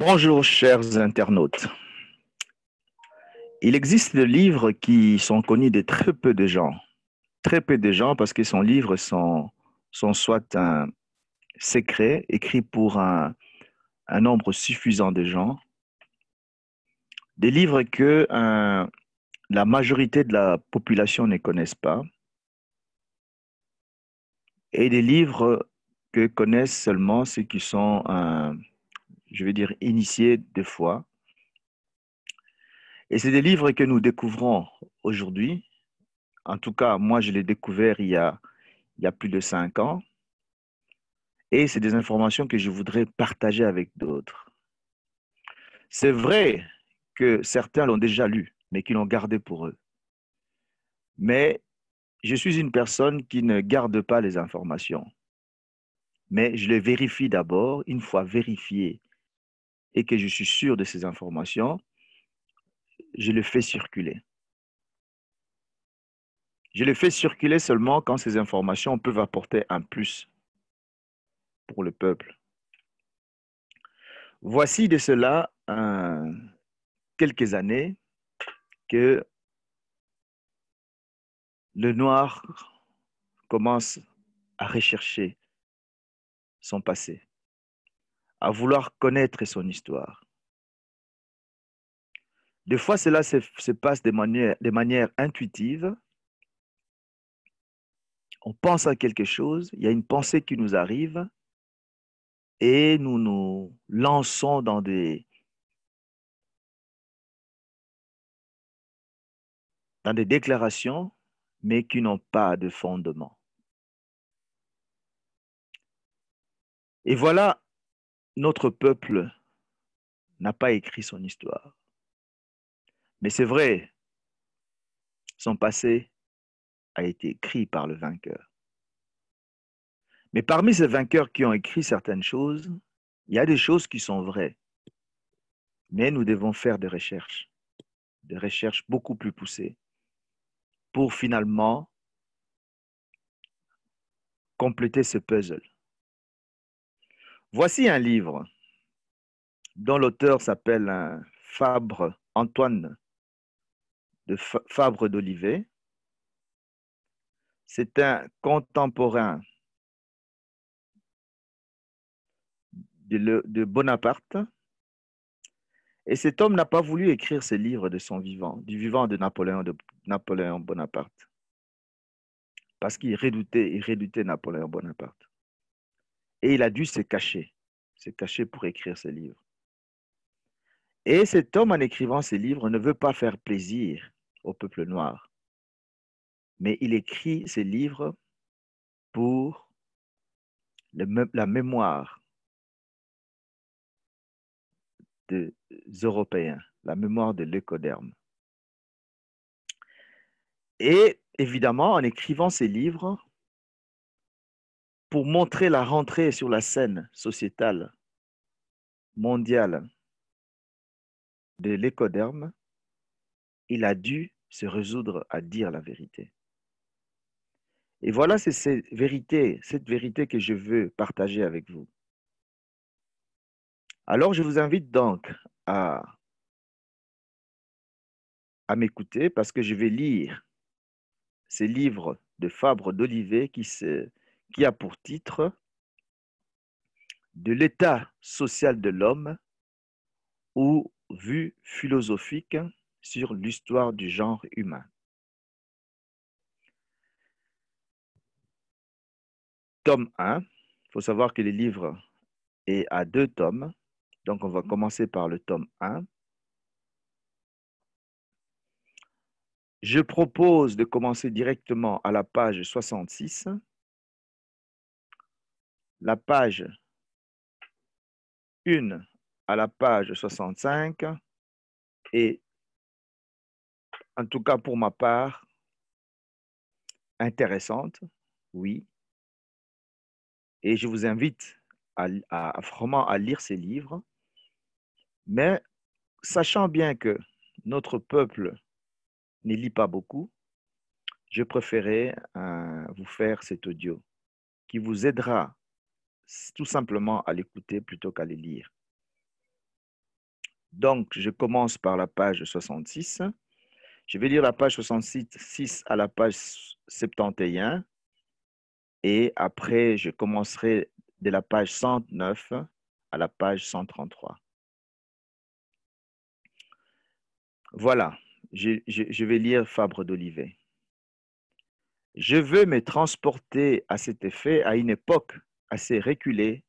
Bonjour chers internautes. Il existe des livres qui sont connus de très peu de gens. Très peu de gens parce que son livres sont, soit un secret écrit pour un, nombre suffisant de gens, des livres que la majorité de la population ne connaissent pas, et des livres que connaissent seulement ceux qui sont... un je veux dire initié deux fois. Et c'est des livres que nous découvrons aujourd'hui. En tout cas, moi, je l'ai découvert il y, a, il y a plus de cinq ans. Et c'est des informations que je voudrais partager avec d'autres. C'est vrai que certains l'ont déjà lu, mais qu'ils l'ont gardé pour eux. Mais je suis une personne qui ne garde pas les informations, mais je les vérifie d'abord. Une fois vérifiées, et que je suis sûr de ces informations, je le fais circuler. Je le fais circuler seulement quand ces informations peuvent apporter un plus pour le peuple. Voici de cela euh, quelques années que le noir commence à rechercher son passé à vouloir connaître son histoire. Des fois, cela se, passe de manière, intuitive. On pense à quelque chose, il y a une pensée qui nous arrive et nous nous lançons dans des, dans des déclarations, mais qui n'ont pas de fondement. Et voilà notre peuple n'a pas écrit son histoire. Mais c'est vrai, son passé a été écrit par le vainqueur. Mais parmi ces vainqueurs qui ont écrit certaines choses, il y a des choses qui sont vraies. Mais nous devons faire des recherches, des recherches beaucoup plus poussées, pour finalement compléter ce puzzle. Voici un livre dont l'auteur s'appelle hein, Fabre Antoine de Fabre d'Olivet. C'est un contemporain de, Bonaparte. Et cet homme n'a pas voulu écrire ce livre de son vivant, du vivant de Napoléon, de Napoléon Bonaparte. Parce qu'il redoutait, il redoutait Napoléon Bonaparte. Et il a dû se cacher, se cacher pour écrire ses livres. Et cet homme, en écrivant ses livres, ne veut pas faire plaisir au peuple noir. Mais il écrit ses livres pour la mémoire des Européens, la mémoire de l'écoderme. Et évidemment, en écrivant ses livres, pour montrer la rentrée sur la scène sociétale mondiale de l'écoderme, il a dû se résoudre à dire la vérité. Et voilà cette vérité, cette vérité que je veux partager avec vous. Alors je vous invite donc à, à m'écouter parce que je vais lire ces livres de Fabre d'Olivet qui se qui a pour titre De l'état social de l'homme ou vue philosophique sur l'histoire du genre humain. Tome 1, il faut savoir que le livre est à deux tomes, donc on va commencer par le tome 1. Je propose de commencer directement à la page 66 la page 1 à la page 65 et en tout cas pour ma part, intéressante, oui. Et je vous invite à, vraiment à lire ces livres, mais sachant bien que notre peuple ne lit pas beaucoup, je préférais euh, vous faire cet audio qui vous aidera tout simplement à l'écouter plutôt qu'à les lire. Donc, je commence par la page 66. Je vais lire la page 66 à la page 71. Et après, je commencerai de la page 109 à la page 133. Voilà, je, je vais lire Fabre d'Olivet. Je veux me transporter à cet effet à une époque assez reculée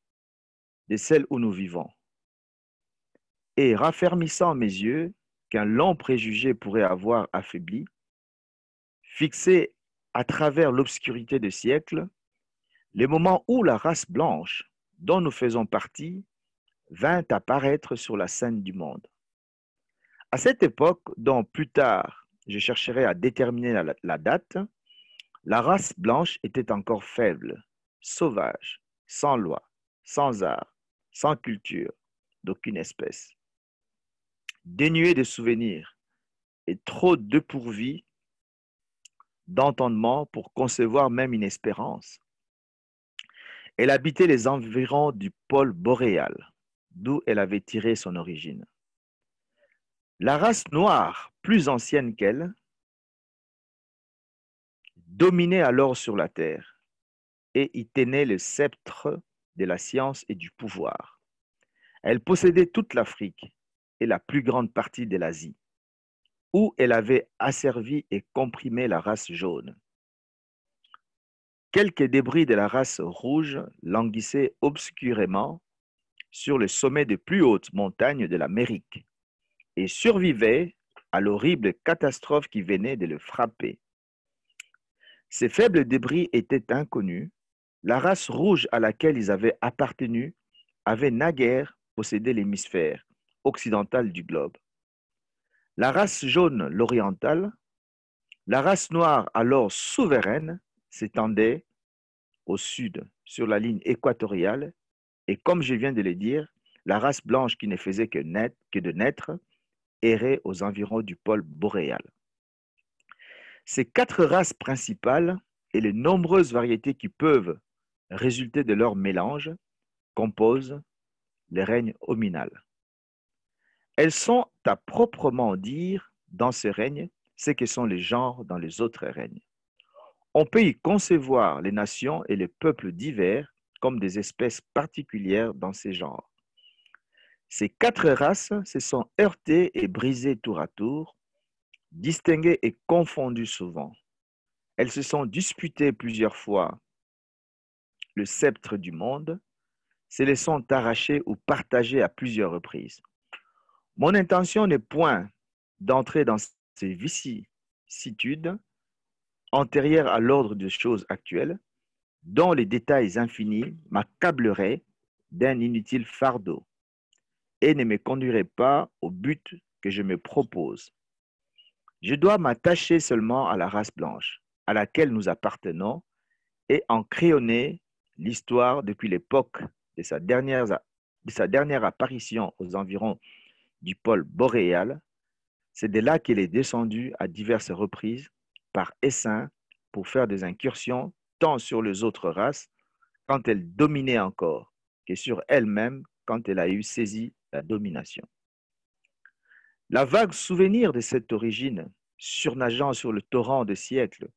de celle où nous vivons. Et raffermissant mes yeux, qu'un long préjugé pourrait avoir affaibli, fixé à travers l'obscurité des siècles, les moments où la race blanche dont nous faisons partie vint apparaître sur la scène du monde. À cette époque, dont plus tard je chercherai à déterminer la date, la race blanche était encore faible, sauvage, sans loi, sans art, sans culture d'aucune espèce. Dénuée de souvenirs et trop dépourvu d'entendement pour concevoir même une espérance. Elle habitait les environs du pôle boréal, d'où elle avait tiré son origine. La race noire, plus ancienne qu'elle, dominait alors sur la Terre et y tenait le sceptre de la science et du pouvoir. Elle possédait toute l'Afrique et la plus grande partie de l'Asie, où elle avait asservi et comprimé la race jaune. Quelques débris de la race rouge languissaient obscurément sur le sommet des plus hautes montagnes de l'Amérique et survivaient à l'horrible catastrophe qui venait de le frapper. Ces faibles débris étaient inconnus la race rouge à laquelle ils avaient appartenu avait naguère possédé l'hémisphère occidental du globe. La race jaune, l'orientale, la race noire, alors souveraine, s'étendait au sud sur la ligne équatoriale et comme je viens de le dire, la race blanche qui ne faisait que, naître, que de naître errait aux environs du pôle boréal. Ces quatre races principales et les nombreuses variétés qui peuvent résulté de leur mélange, composent les règnes hominales. Elles sont à proprement dire dans ces règnes, ce que sont les genres dans les autres règnes. On peut y concevoir les nations et les peuples divers comme des espèces particulières dans ces genres. Ces quatre races se sont heurtées et brisées tour à tour, distinguées et confondues souvent. Elles se sont disputées plusieurs fois le sceptre du monde, se laissant arracher ou partager à plusieurs reprises. Mon intention n'est point d'entrer dans ces vicissitudes antérieures à l'ordre des choses actuelles, dont les détails infinis m'accableraient d'un inutile fardeau et ne me conduiraient pas au but que je me propose. Je dois m'attacher seulement à la race blanche, à laquelle nous appartenons, et en crayonner L'histoire, depuis l'époque de, sa dernière, de sa dernière apparition aux environs du pôle boréal, c'est de là qu'elle est descendue à diverses reprises par essaim pour faire des incursions tant sur les autres races quand elles dominaient encore que sur elle-même quand elle a eu saisi la domination. La vague souvenir de cette origine, surnageant sur le torrent de siècles,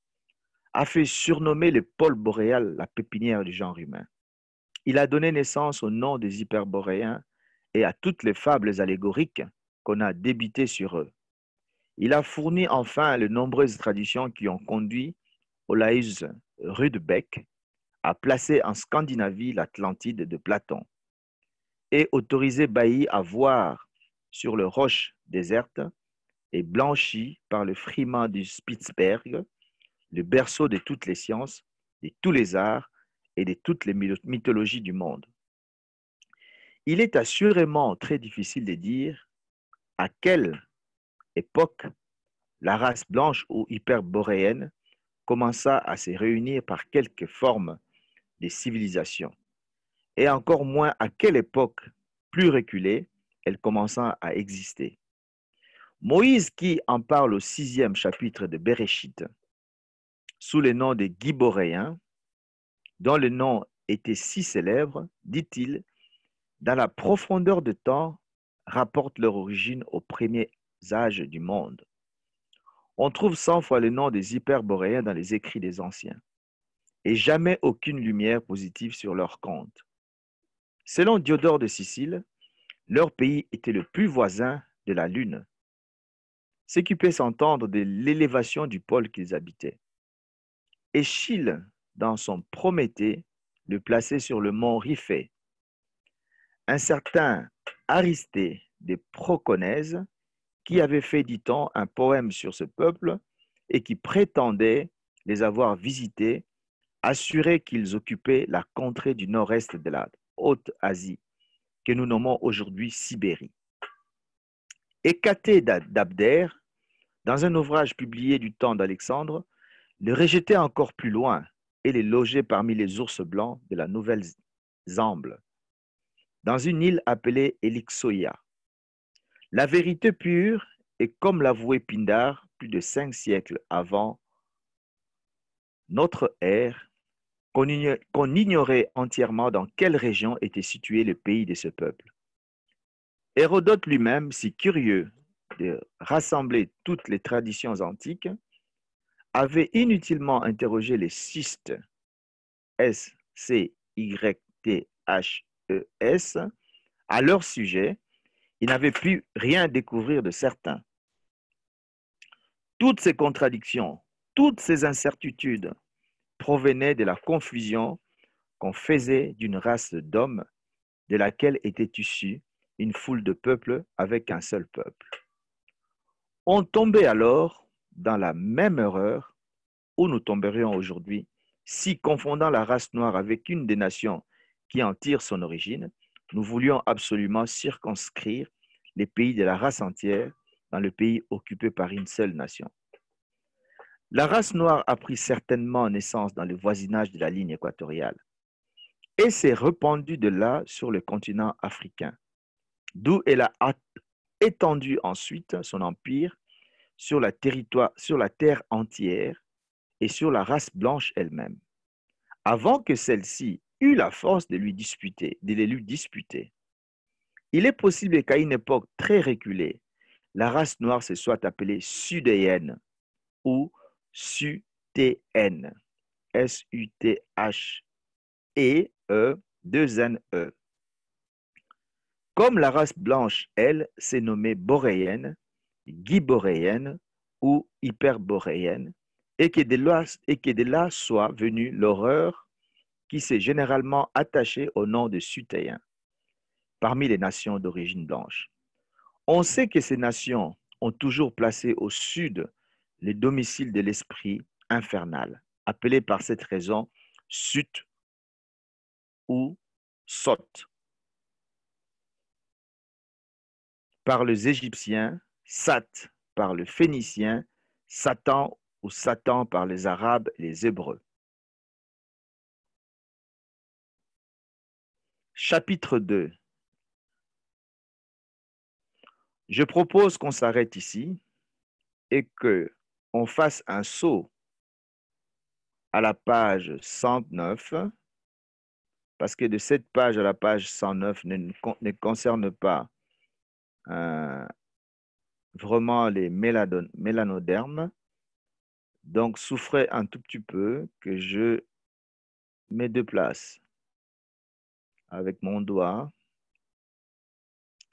a fait surnommer le pôle boréal la pépinière du genre humain. Il a donné naissance au nom des hyperboréens et à toutes les fables allégoriques qu'on a débitées sur eux. Il a fourni enfin les nombreuses traditions qui ont conduit Olaïs rudbeck à placer en Scandinavie l'Atlantide de Platon et autorisé Bailly à voir sur le roches désertes et blanchies par le friment du Spitzberg le berceau de toutes les sciences, de tous les arts et de toutes les mythologies du monde. Il est assurément très difficile de dire à quelle époque la race blanche ou hyperboréenne commença à se réunir par quelque forme de civilisation, et encore moins à quelle époque plus reculée elle commença à exister. Moïse, qui en parle au sixième chapitre de Béréchit, sous le nom des Giboréens, dont le nom était si célèbre, dit-il, dans la profondeur de temps, rapportent leur origine aux premiers âges du monde. On trouve cent fois le nom des hyperboréens dans les écrits des anciens, et jamais aucune lumière positive sur leur compte. Selon Diodore de Sicile, leur pays était le plus voisin de la Lune, ce qui peut s'entendre de l'élévation du pôle qu'ils habitaient. Échille, dans son Prométhée, le plaçait sur le mont Riphée. Un certain Aristée des Proconèses, qui avait fait, dit-on, un poème sur ce peuple et qui prétendait les avoir visités, assurait qu'ils occupaient la contrée du nord-est de la Haute-Asie, que nous nommons aujourd'hui Sibérie. Écaté d'Abder, dans un ouvrage publié du temps d'Alexandre, les rejeter encore plus loin et les loger parmi les ours blancs de la Nouvelle-Zamble, dans une île appelée Elixoya. La vérité pure est comme l'avouait Pindar plus de cinq siècles avant notre ère, qu'on ignorait entièrement dans quelle région était situé le pays de ce peuple. Hérodote lui-même, si curieux de rassembler toutes les traditions antiques, avait inutilement interrogé les cystes S, C, Y, T, H, E, S à leur sujet, ils n'avaient pu rien découvrir de certain. Toutes ces contradictions, toutes ces incertitudes provenaient de la confusion qu'on faisait d'une race d'hommes de laquelle était issue une foule de peuples avec un seul peuple. On tombait alors dans la même erreur où nous tomberions aujourd'hui si, confondant la race noire avec une des nations qui en tire son origine, nous voulions absolument circonscrire les pays de la race entière dans le pays occupé par une seule nation. La race noire a pris certainement naissance dans le voisinage de la ligne équatoriale et s'est répandue de là sur le continent africain, d'où elle a étendu ensuite son empire sur la, sur la terre entière et sur la race blanche elle-même, avant que celle-ci eût la force de, lui disputer, de les lui disputer. Il est possible qu'à une époque très reculée, la race noire se soit appelée sudéenne ou sutéenne. s u t h e e 2 n -E. Comme la race blanche, elle, s'est nommée boréenne guiboréenne ou hyperboréenne, et que de là, soit venue l'horreur qui s'est généralement attachée au nom de Sutéens parmi les nations d'origine blanche. On sait que ces nations ont toujours placé au sud le domicile de l'esprit infernal, appelé par cette raison Sut ou Sot. Par les Égyptiens, Sat par le phénicien, Satan ou Satan par les Arabes et les Hébreux. Chapitre 2 Je propose qu'on s'arrête ici et que on fasse un saut à la page 109 parce que de cette page à la page 109 ne, ne concerne pas euh, vraiment les mélanodermes, donc souffrez un tout petit peu que je mets de place avec mon doigt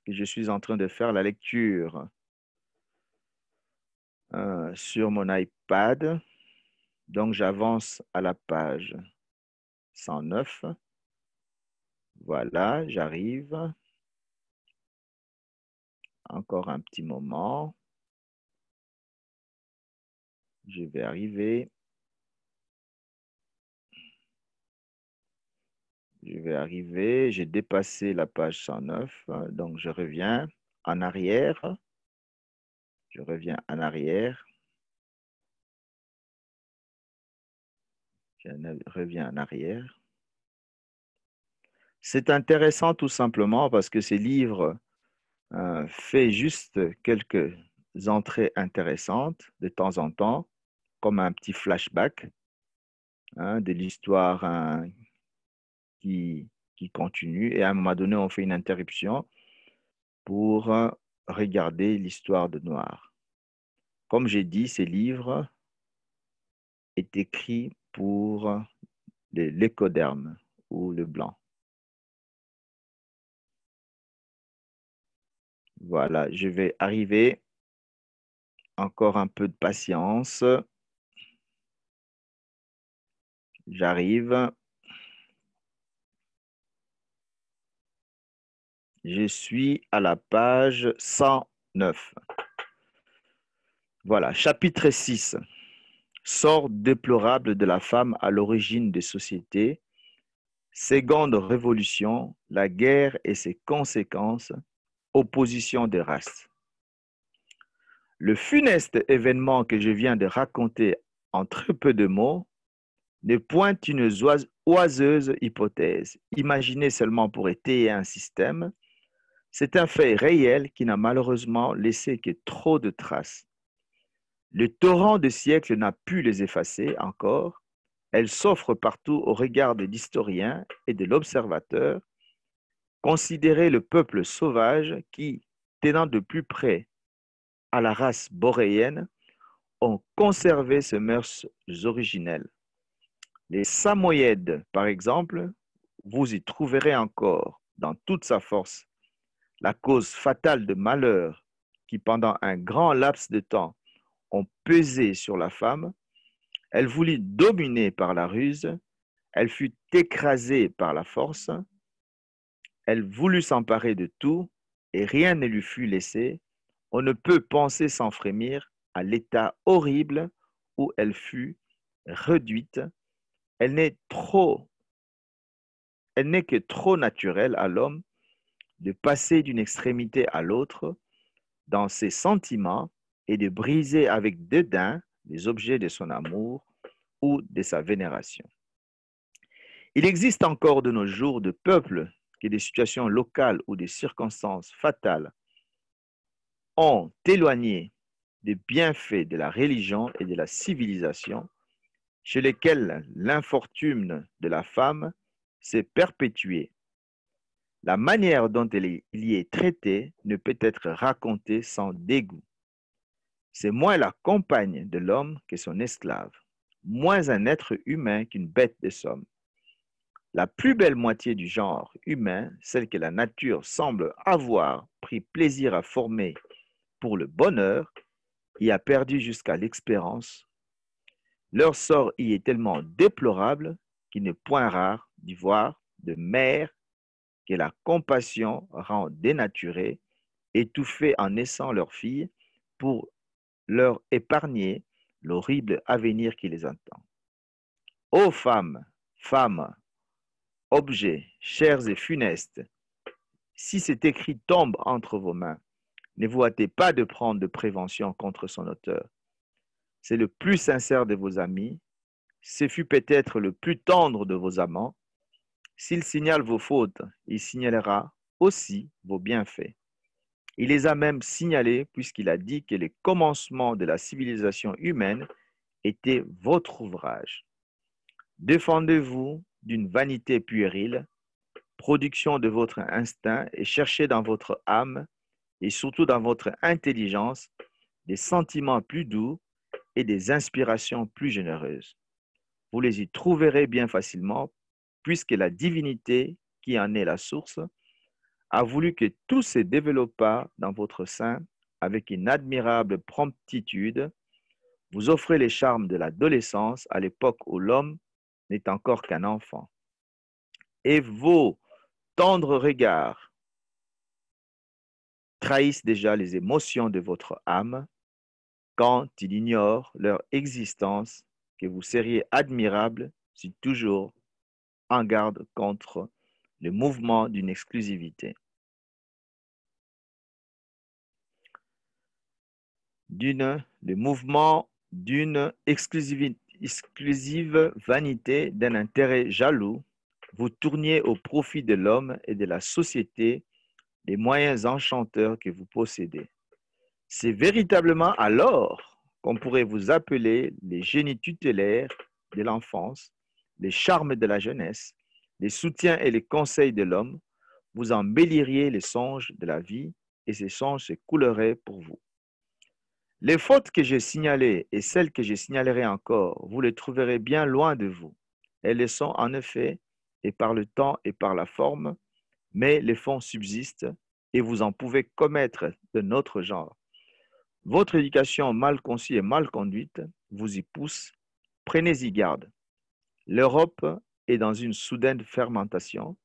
que je suis en train de faire la lecture euh, sur mon iPad. Donc j'avance à la page 109. Voilà, j'arrive. Encore un petit moment. Je vais arriver. Je vais arriver. J'ai dépassé la page 109. Euh, donc, je reviens en arrière. Je reviens en arrière. Je reviens en arrière. C'est intéressant tout simplement parce que ces livres euh, fait juste quelques entrées intéressantes de temps en temps, comme un petit flashback hein, de l'histoire hein, qui, continue. Et à un moment donné, on fait une interruption pour euh, regarder l'histoire de Noir. Comme j'ai dit, ce livre est écrit pour euh, l'écoderme ou le blanc. Voilà, je vais arriver. Encore un peu de patience. J'arrive. Je suis à la page 109. Voilà, chapitre 6. Sort déplorable de la femme à l'origine des sociétés. Seconde révolution, la guerre et ses conséquences opposition des races. Le funeste événement que je viens de raconter en très peu de mots n'est point une oiseuse hypothèse, imaginée seulement pour étayer un système. C'est un fait réel qui n'a malheureusement laissé que trop de traces. Le torrent de siècles n'a pu les effacer encore. Elles s'offrent partout au regard de l'historien et de l'observateur Considérez le peuple sauvage qui, tenant de plus près à la race boréenne, ont conservé ses mœurs originelles. Les Samoyèdes, par exemple, vous y trouverez encore, dans toute sa force, la cause fatale de malheurs qui, pendant un grand laps de temps, ont pesé sur la femme. Elle voulut dominer par la ruse, elle fut écrasée par la force, elle voulut s'emparer de tout et rien ne lui fut laissé. On ne peut penser sans frémir à l'état horrible où elle fut réduite. Elle n'est trop, elle n'est que trop naturelle à l'homme de passer d'une extrémité à l'autre dans ses sentiments et de briser avec dédain les objets de son amour ou de sa vénération. Il existe encore de nos jours de peuples que des situations locales ou des circonstances fatales ont éloigné des bienfaits de la religion et de la civilisation, chez lesquels l'infortune de la femme s'est perpétuée. La manière dont elle y est traitée ne peut être racontée sans dégoût. C'est moins la compagne de l'homme que son esclave, moins un être humain qu'une bête de somme. La plus belle moitié du genre humain, celle que la nature semble avoir pris plaisir à former pour le bonheur, y a perdu jusqu'à l'expérience. Leur sort y est tellement déplorable qu'il n'est point rare d'y voir de mères que la compassion rend dénaturées, étouffées en naissant leurs filles pour leur épargner l'horrible avenir qui les attend. Ô femmes, femmes, objets chers et funestes, si cet écrit tombe entre vos mains, ne vous hâtez pas de prendre de prévention contre son auteur. C'est le plus sincère de vos amis, ce fut peut-être le plus tendre de vos amants. S'il signale vos fautes, il signalera aussi vos bienfaits. Il les a même signalés puisqu'il a dit que les commencements de la civilisation humaine étaient votre ouvrage. Défendez-vous d'une vanité puérile, production de votre instinct, et cherchez dans votre âme et surtout dans votre intelligence des sentiments plus doux et des inspirations plus généreuses. Vous les y trouverez bien facilement, puisque la divinité qui en est la source a voulu que tout se développât dans votre sein avec une admirable promptitude. Vous offrez les charmes de l'adolescence à l'époque où l'homme n'est encore qu'un enfant. Et vos tendres regards trahissent déjà les émotions de votre âme quand il ignore leur existence, que vous seriez admirable si toujours en garde contre le mouvement d'une exclusivité. D'une, le mouvement d'une exclusivité exclusive vanité d'un intérêt jaloux, vous tourniez au profit de l'homme et de la société les moyens enchanteurs que vous possédez. C'est véritablement alors qu'on pourrait vous appeler les génies tutélaires de l'enfance, les charmes de la jeunesse, les soutiens et les conseils de l'homme. Vous embelliriez les songes de la vie et ces songes se couleraient pour vous. Les fautes que j'ai signalées et celles que je signalerai encore, vous les trouverez bien loin de vous. Elles le sont en effet, et par le temps et par la forme, mais les fonds subsistent et vous en pouvez commettre de notre genre. Votre éducation mal conçue et mal conduite vous y pousse, prenez-y garde. L'Europe est dans une soudaine fermentation.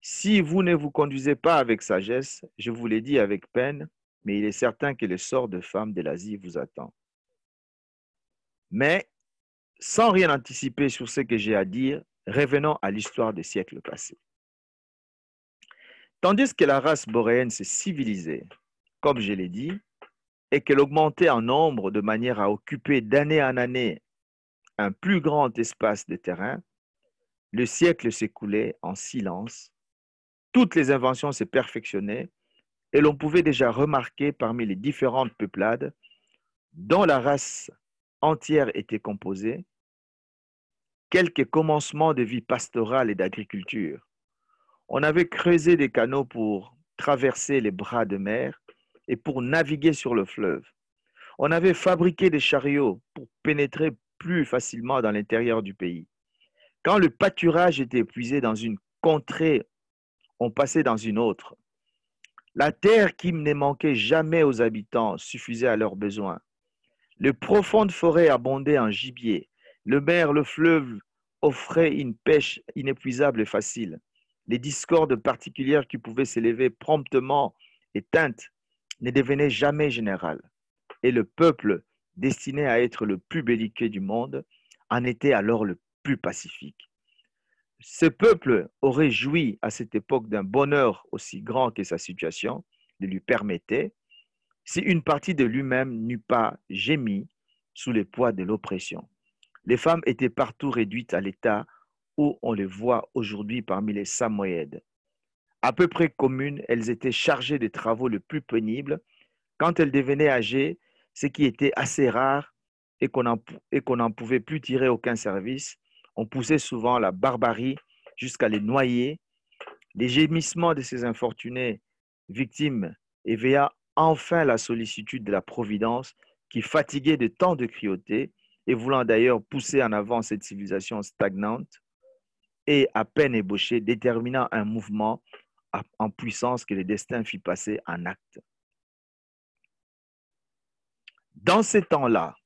Si vous ne vous conduisez pas avec sagesse, je vous l'ai dit avec peine, mais il est certain que le sort de femme de l'Asie vous attend. Mais, sans rien anticiper sur ce que j'ai à dire, revenons à l'histoire des siècles passés. Tandis que la race boréenne s'est civilisée, comme je l'ai dit, et qu'elle augmentait en nombre de manière à occuper d'année en année un plus grand espace de terrain, le siècle s'écoulait en silence, toutes les inventions se perfectionnaient et l'on pouvait déjà remarquer parmi les différentes peuplades dont la race entière était composée, quelques commencements de vie pastorale et d'agriculture. On avait creusé des canaux pour traverser les bras de mer et pour naviguer sur le fleuve. On avait fabriqué des chariots pour pénétrer plus facilement dans l'intérieur du pays. Quand le pâturage était épuisé dans une contrée, on passait dans une autre. La terre qui ne manquait jamais aux habitants suffisait à leurs besoins. Les profondes forêts abondaient en gibier. Le mer, le fleuve offraient une pêche inépuisable et facile. Les discordes particulières qui pouvaient s'élever promptement éteintes ne devenaient jamais générales. Et le peuple, destiné à être le plus belliqueux du monde, en était alors le plus pacifique ce peuple aurait joui à cette époque d'un bonheur aussi grand que sa situation le lui permettait si une partie de lui-même n'eût pas gémi sous le poids de l'oppression. Les femmes étaient partout réduites à l'état où on les voit aujourd'hui parmi les Samoyèdes. À peu près communes, elles étaient chargées des travaux les plus pénibles. Quand elles devenaient âgées, ce qui était assez rare et qu'on n'en pouvait plus tirer aucun service, on poussait souvent la barbarie jusqu'à les noyer. Les gémissements de ces infortunés victimes éveilla enfin la sollicitude de la Providence qui, fatiguée de tant de cruauté et voulant d'ailleurs pousser en avant cette civilisation stagnante et à peine ébauchée, détermina un mouvement en puissance que le destin fit passer en acte. Dans ces temps-là,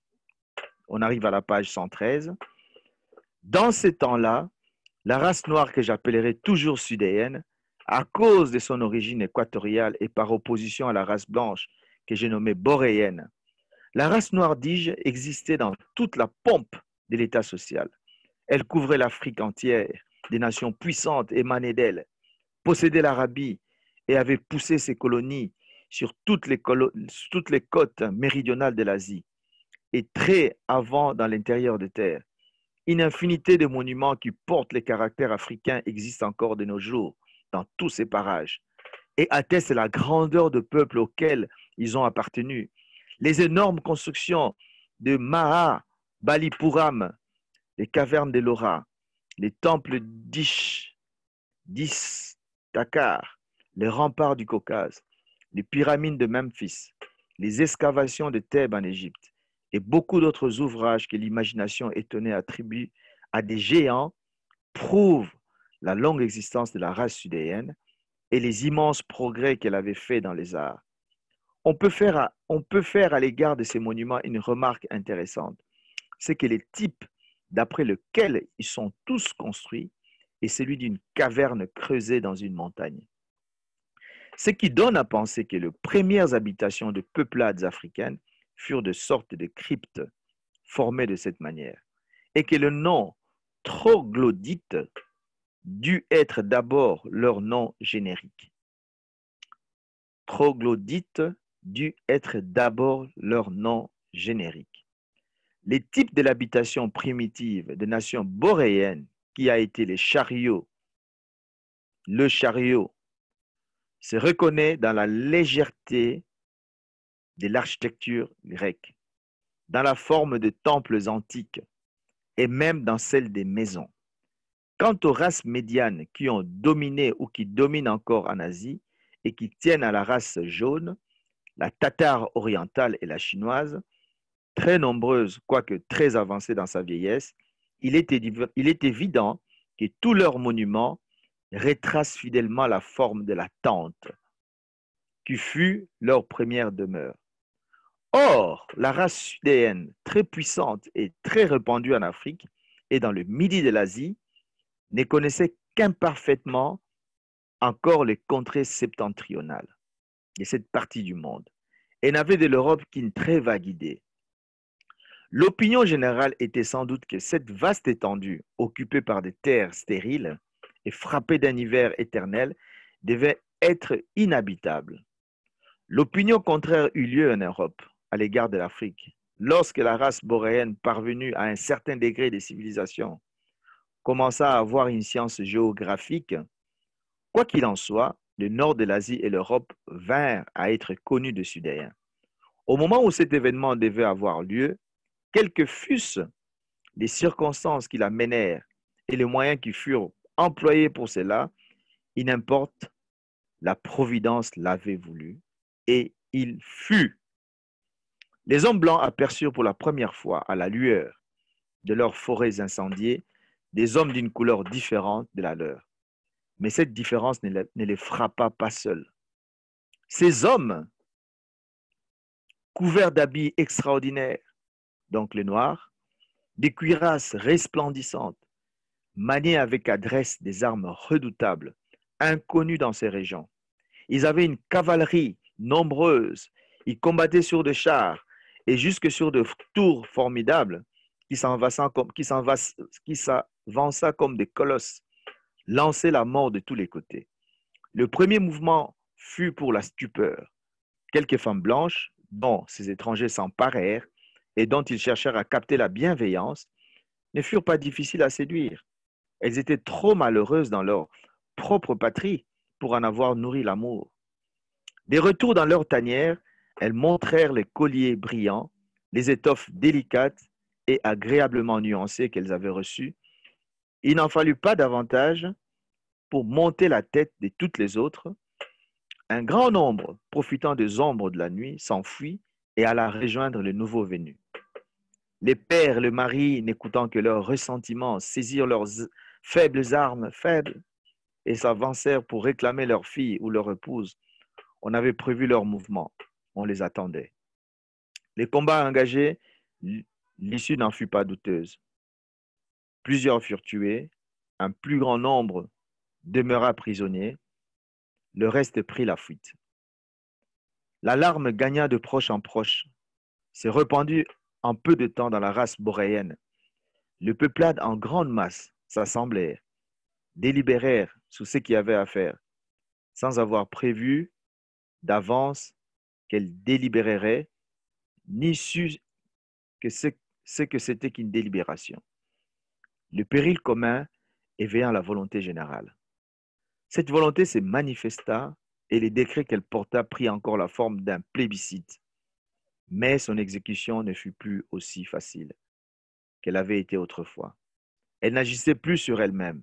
on arrive à la page 113, dans ces temps-là, la race noire que j'appellerai toujours sudéenne, à cause de son origine équatoriale et par opposition à la race blanche que j'ai nommée boréenne, la race noire, dis-je, existait dans toute la pompe de l'état social. Elle couvrait l'Afrique entière, des nations puissantes émanaient d'elle, possédait l'Arabie et avait poussé ses colonies sur toutes les, toutes les côtes méridionales de l'Asie, et très avant dans l'intérieur des terres. Une infinité de monuments qui portent les caractères africains existent encore de nos jours dans tous ces parages et attestent la grandeur de peuples auxquels ils ont appartenu. Les énormes constructions de Maha, Balipuram, les cavernes de Lora, les temples d'Ish, d'Istakar, les remparts du Caucase, les pyramides de Memphis, les excavations de Thèbes en Égypte, et beaucoup d'autres ouvrages que l'imagination étonnée attribue à des géants prouvent la longue existence de la race sudéenne et les immenses progrès qu'elle avait faits dans les arts. On peut faire à, on peut faire à l'égard de ces monuments une remarque intéressante. C'est que les types d'après lequel ils sont tous construits est celui d'une caverne creusée dans une montagne. Ce qui donne à penser que les premières habitations de peuplades africaines furent de sortes de cryptes formées de cette manière, et que le nom troglodyte dut être d'abord leur nom générique. Troglodyte dut être d'abord leur nom générique. Les types de l'habitation primitive des nations boréennes, qui a été les chariots, le chariot, se reconnaît dans la légèreté de l'architecture grecque, dans la forme de temples antiques et même dans celle des maisons. Quant aux races médianes qui ont dominé ou qui dominent encore en Asie et qui tiennent à la race jaune, la tatare orientale et la chinoise, très nombreuses, quoique très avancées dans sa vieillesse, il est, il est évident que tous leurs monuments retracent fidèlement la forme de la tente, qui fut leur première demeure. Or, la race sudéenne, très puissante et très répandue en Afrique et dans le midi de l'Asie, ne connaissait qu'imparfaitement encore les contrées septentrionales de cette partie du monde et n'avait de l'Europe qu'une très vague idée. L'opinion générale était sans doute que cette vaste étendue, occupée par des terres stériles et frappée d'un hiver éternel, devait être inhabitable. L'opinion contraire eut lieu en Europe à l'égard de l'Afrique. Lorsque la race boréenne parvenue à un certain degré de civilisation commença à avoir une science géographique, quoi qu'il en soit, le nord de l'Asie et l'Europe vinrent à être connus de Sudéens. Au moment où cet événement devait avoir lieu, quelles que fussent les circonstances qui l'amenèrent et les moyens qui furent employés pour cela, il n'importe, la Providence l'avait voulu et il fut les hommes blancs aperçurent pour la première fois, à la lueur de leurs forêts incendiées, des hommes d'une couleur différente de la leur. Mais cette différence ne les frappa pas seuls. Ces hommes, couverts d'habits extraordinaires, donc les noirs, des cuirasses resplendissantes, maniaient avec adresse des armes redoutables, inconnues dans ces régions. Ils avaient une cavalerie nombreuse, ils combattaient sur des chars, et jusque sur de tours formidables qui va comme, qui qui comme des colosses, lançaient la mort de tous les côtés. Le premier mouvement fut pour la stupeur. Quelques femmes blanches, dont ces étrangers s'emparèrent et dont ils cherchèrent à capter la bienveillance, ne furent pas difficiles à séduire. Elles étaient trop malheureuses dans leur propre patrie pour en avoir nourri l'amour. Des retours dans leur tanière, elles montrèrent les colliers brillants, les étoffes délicates et agréablement nuancées qu'elles avaient reçues. Il n'en fallut pas davantage pour monter la tête de toutes les autres. Un grand nombre, profitant des ombres de la nuit, s'enfuit et alla rejoindre le nouveau venu. Les pères, le mari, n'écoutant que leurs ressentiments, saisirent leurs faibles armes, faibles, et s'avancèrent pour réclamer leur fille ou leur épouse. On avait prévu leur mouvement on les attendait. Les combats engagés, l'issue n'en fut pas douteuse. Plusieurs furent tués, un plus grand nombre demeura prisonnier, le reste prit la fuite. L'alarme gagna de proche en proche, s'est répandue en peu de temps dans la race boréenne. Le peuplade en grande masse s'assemblèrent, délibérèrent sur ce qu'il y avait à faire, sans avoir prévu d'avance qu'elle délibérerait, ni su que ce, que c'était qu'une délibération. Le péril commun éveillant la volonté générale. Cette volonté se manifesta et les décrets qu'elle porta prirent encore la forme d'un plébiscite. Mais son exécution ne fut plus aussi facile qu'elle avait été autrefois. Elle n'agissait plus sur elle-même.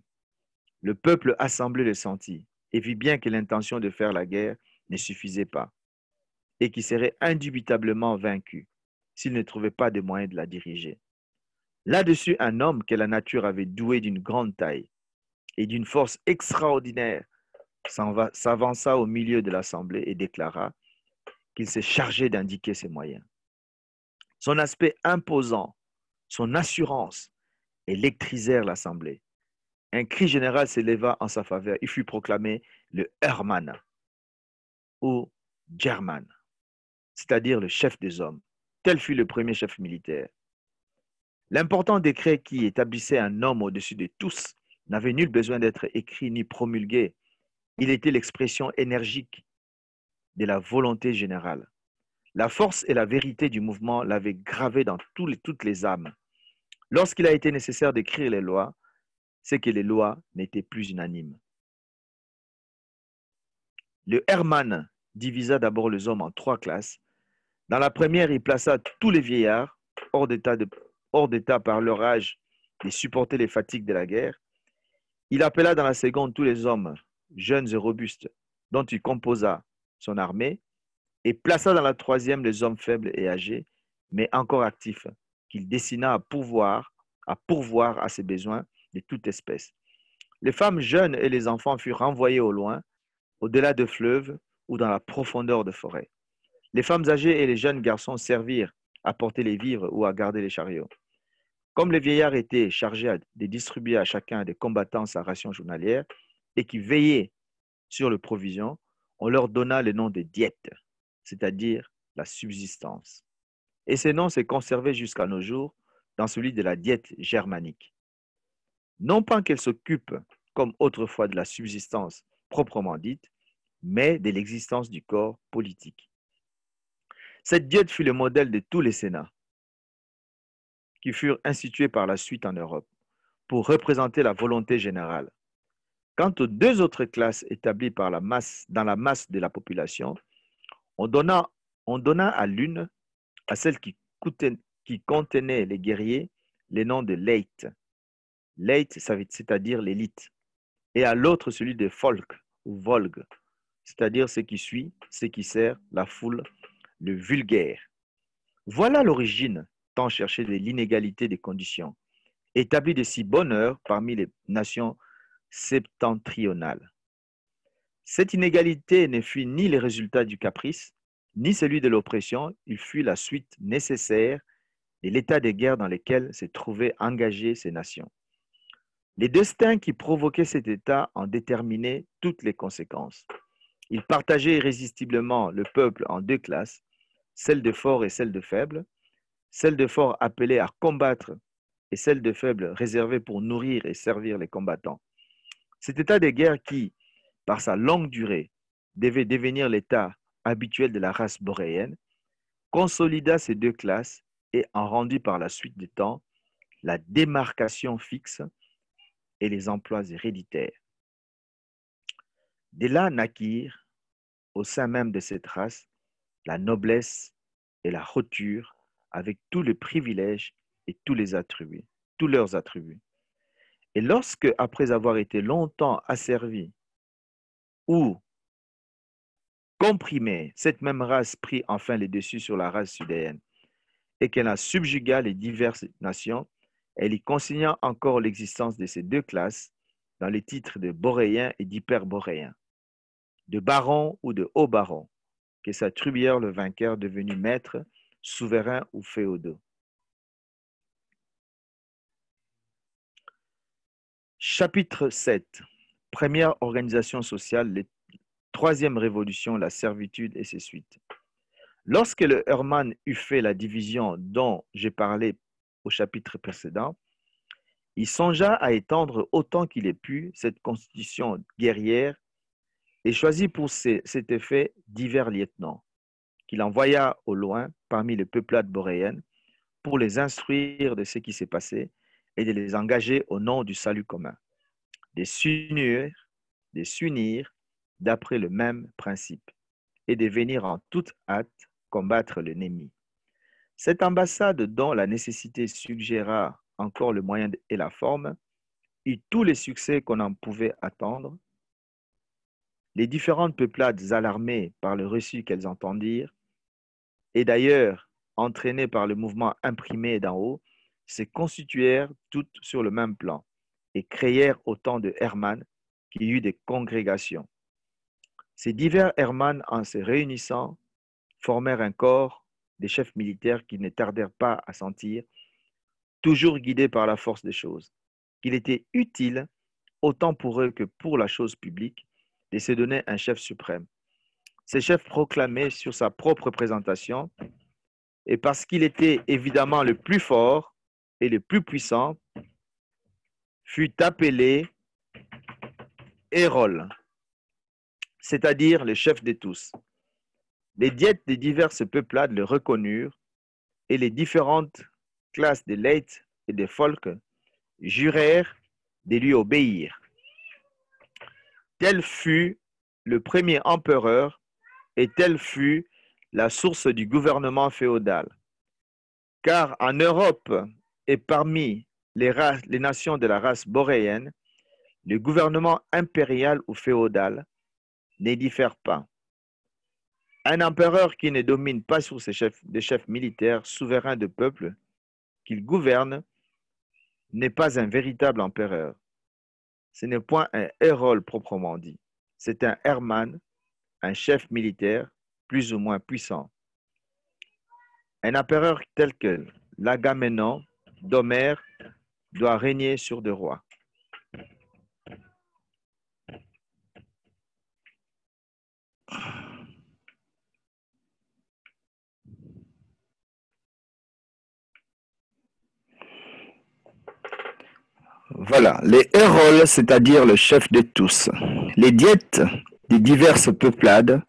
Le peuple assemblé le sentit et vit bien que l'intention de faire la guerre ne suffisait pas et qui serait indubitablement vaincu s'il ne trouvait pas de moyen de la diriger. Là-dessus, un homme que la nature avait doué d'une grande taille et d'une force extraordinaire s'avança au milieu de l'assemblée et déclara qu'il s'est chargé d'indiquer ses moyens. Son aspect imposant, son assurance électrisèrent l'assemblée. Un cri général s'éleva en sa faveur. Il fut proclamé le Hermann ou German c'est-à-dire le chef des hommes. Tel fut le premier chef militaire. L'important décret qui établissait un homme au-dessus de tous n'avait nul besoin d'être écrit ni promulgué. Il était l'expression énergique de la volonté générale. La force et la vérité du mouvement l'avaient gravé dans toutes les âmes. Lorsqu'il a été nécessaire d'écrire les lois, c'est que les lois n'étaient plus unanimes. Le Hermann divisa d'abord les hommes en trois classes dans la première, il plaça tous les vieillards hors d'état par leur âge et supporter les fatigues de la guerre. Il appela dans la seconde tous les hommes, jeunes et robustes, dont il composa son armée, et plaça dans la troisième les hommes faibles et âgés, mais encore actifs, qu'il dessina à pouvoir à pourvoir à ses besoins de toute espèce. Les femmes jeunes et les enfants furent renvoyés au loin, au-delà de fleuves ou dans la profondeur de forêts. Les femmes âgées et les jeunes garçons servirent à porter les vivres ou à garder les chariots. Comme les vieillards étaient chargés de distribuer à chacun des combattants sa ration journalière et qui veillaient sur le provision, on leur donna le nom de diète, c'est-à-dire la subsistance. Et ce nom s'est conservé jusqu'à nos jours dans celui de la diète germanique. Non pas qu'elle s'occupe, comme autrefois, de la subsistance proprement dite, mais de l'existence du corps politique. Cette diète fut le modèle de tous les sénats qui furent institués par la suite en Europe pour représenter la volonté générale. Quant aux deux autres classes établies par la masse, dans la masse de la population, on donna, à l'une, à celle qui, contenait les guerriers, les noms de leit. Leit, c'est-à-dire l'élite. Et à l'autre, celui de folk ou volg, c'est-à-dire ce qui suit, ce qui sert, la foule, le vulgaire. Voilà l'origine tant cherchée de l'inégalité des conditions, établie de si bonne heure parmi les nations septentrionales. Cette inégalité ne fut ni le résultat du caprice, ni celui de l'oppression, il fut la suite nécessaire de l'état des guerres dans lequel se trouvaient engagées ces nations. Les destins qui provoquaient cet état en déterminaient toutes les conséquences. Il partageait irrésistiblement le peuple en deux classes, celle de forts et celle de faibles, celle de forts appelée à combattre et celle de faibles réservée pour nourrir et servir les combattants. Cet état de guerre qui, par sa longue durée, devait devenir l'état habituel de la race boréenne, consolida ces deux classes et en rendit par la suite du temps la démarcation fixe et les emplois héréditaires. De là naquirent, au sein même de cette race, la noblesse et la roture avec tous les privilèges et tous les attributs, tous leurs attributs. Et lorsque, après avoir été longtemps asservi ou comprimé, cette même race prit enfin les dessus sur la race sudéenne et qu'elle a subjugué les diverses nations, elle y consigna encore l'existence de ces deux classes dans les titres de boréens et d'hyperboréens de baron ou de haut baron, que sa trubière le vainqueur devenu maître, souverain ou féodaux. Chapitre 7. Première organisation sociale, la troisième révolution, la servitude et ses suites. Lorsque le Herman eut fait la division dont j'ai parlé au chapitre précédent, il songea à étendre autant qu'il ait pu cette constitution guerrière et choisit pour cet effet divers lieutenants, qu'il envoya au loin parmi les peuplades boréennes pour les instruire de ce qui s'est passé et de les engager au nom du salut commun, de s'unir, de s'unir d'après le même principe et de venir en toute hâte combattre l'ennemi. Cette ambassade dont la nécessité suggéra encore le moyen et la forme, eut tous les succès qu'on en pouvait attendre les différentes peuplades alarmées par le reçu qu'elles entendirent, et d'ailleurs entraînées par le mouvement imprimé d'en haut, se constituèrent toutes sur le même plan et créèrent autant de Hermann qu'il y eut des congrégations. Ces divers Hermann, en se réunissant, formèrent un corps des chefs militaires qui ne tardèrent pas à sentir, toujours guidés par la force des choses, qu'il était utile, autant pour eux que pour la chose publique, et se donnait un chef suprême. Ce chef proclamé sur sa propre présentation, et parce qu'il était évidemment le plus fort et le plus puissant, fut appelé Hérol, c'est-à-dire le chef de tous. Les diètes des diverses peuplades le reconnurent et les différentes classes de Leith et des Folk jurèrent de lui obéir. Tel fut le premier empereur et telle fut la source du gouvernement féodal. Car en Europe et parmi les, nations de la race boréenne, le gouvernement impérial ou féodal ne diffère pas. Un empereur qui ne domine pas sur ses chefs, des chefs militaires souverains de peuple qu'il gouverne n'est pas un véritable empereur ce n'est point un hérol proprement dit. C'est un Herman, un chef militaire plus ou moins puissant. Un empereur tel que l'Agamemnon d'Homère doit régner sur des rois. Voilà, les héros, c'est-à-dire le chef de tous. Les diètes des diverses peuplades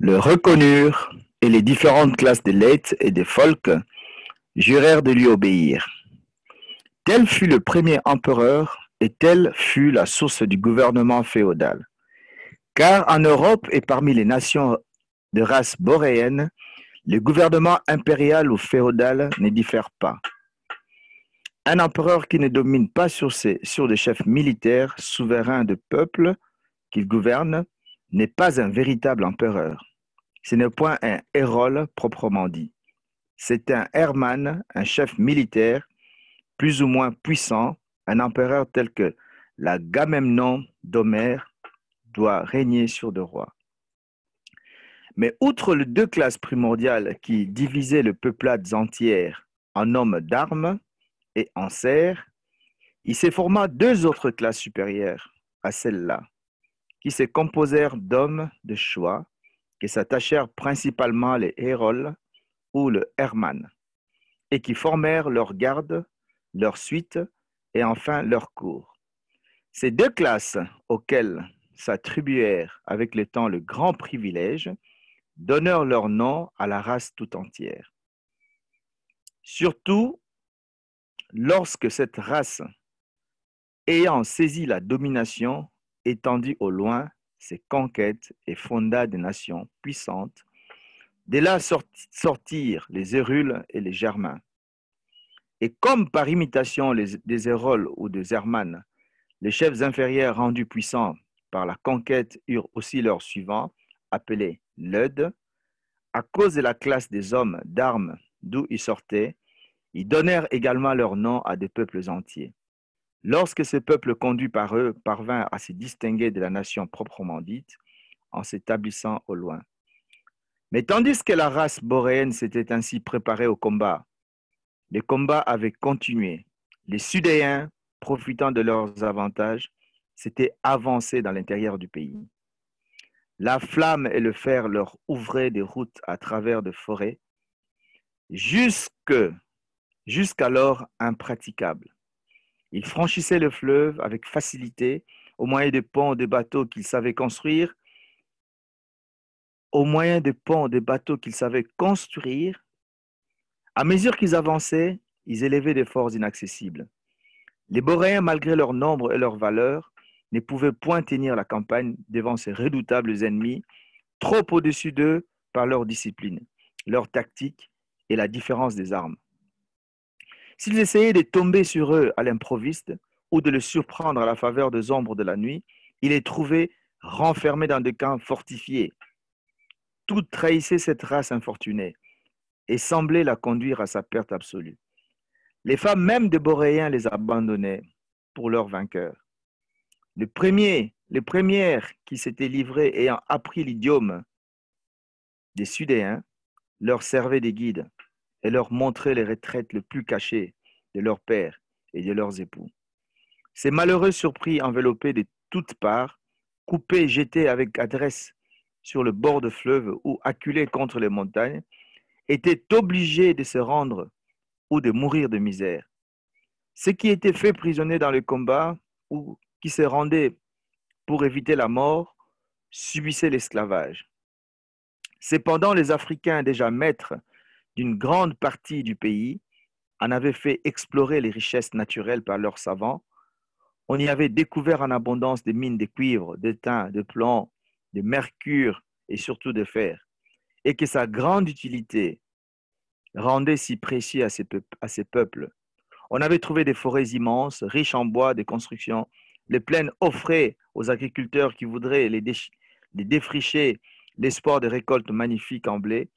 le reconnurent et les différentes classes des lettres et des Folk jurèrent de lui obéir. Tel fut le premier empereur et telle fut la source du gouvernement féodal. Car en Europe et parmi les nations de race boréenne, le gouvernement impérial ou féodal ne diffère pas. Un empereur qui ne domine pas sur, sur des chefs militaires souverains de peuples qu'il gouverne n'est pas un véritable empereur. Ce n'est point un hérol proprement dit. C'est un Herman, un chef militaire, plus ou moins puissant, un empereur tel que la Gamemnon d'Homère doit régner sur deux rois. Mais outre les deux classes primordiales qui divisaient le peuplades entières en hommes d'armes et en serre, il se forma deux autres classes supérieures à celles là qui se composèrent d'hommes de choix qui s'attachèrent principalement les Hérols ou le Herman, et qui formèrent leur garde, leur suite et enfin leur cours. Ces deux classes auxquelles s'attribuèrent avec le temps le grand privilège donnèrent leur nom à la race tout entière. Surtout, lorsque cette race, ayant saisi la domination, étendit au loin ses conquêtes et fonda des nations puissantes, dès là sortirent les Hérules et les Germains. Et comme par imitation des Héroles ou des Hermanes, les chefs inférieurs rendus puissants par la conquête eurent aussi leurs suivants, appelés Ludes, à cause de la classe des hommes d'armes d'où ils sortaient, ils donnèrent également leur nom à des peuples entiers. Lorsque ces peuples conduits par eux parvinrent à se distinguer de la nation proprement dite, en s'établissant au loin. Mais tandis que la race boréenne s'était ainsi préparée au combat, les combats avaient continué. Les Sudéens, profitant de leurs avantages, s'étaient avancés dans l'intérieur du pays. La flamme et le fer leur ouvraient des routes à travers de forêts, jusque jusqu'alors impraticable. Ils franchissaient le fleuve avec facilité au moyen de ponts de bateaux qu'ils savaient construire, au moyen de ponts de bateaux qu'ils savaient construire. À mesure qu'ils avançaient, ils élevaient des forces inaccessibles. Les Boréens, malgré leur nombre et leur valeur, ne pouvaient point tenir la campagne devant ces redoutables ennemis, trop au-dessus d'eux par leur discipline, leur tactique et la différence des armes. S'ils essayaient de tomber sur eux à l'improviste ou de les surprendre à la faveur des ombres de la nuit, ils les trouvaient renfermés dans des camps fortifiés. Tout trahissait cette race infortunée et semblait la conduire à sa perte absolue. Les femmes même des Boréens les abandonnaient pour leur vainqueurs. Le premier, les premières qui s'étaient livrées ayant appris l'idiome des Sudéens leur servaient des guides et leur montrer les retraites les plus cachées de leurs pères et de leurs époux. Ces malheureux surpris, enveloppés de toutes parts, coupés, jetés avec adresse sur le bord de fleuve ou acculés contre les montagnes, étaient obligés de se rendre ou de mourir de misère. Ceux qui étaient faits prisonniers dans le combat ou qui se rendaient pour éviter la mort subissaient l'esclavage. Cependant, les Africains, déjà maîtres d'une grande partie du pays en avaient fait explorer les richesses naturelles par leurs savants. On y avait découvert en abondance des mines de cuivre, de d'étain, de plomb, de mercure et surtout de fer, et que sa grande utilité rendait si précieuse à ces, peuples. On avait trouvé des forêts immenses, riches en bois, des constructions. Les plaines offraient aux agriculteurs qui voudraient les, les défricher l'espoir de récoltes magnifiques en blé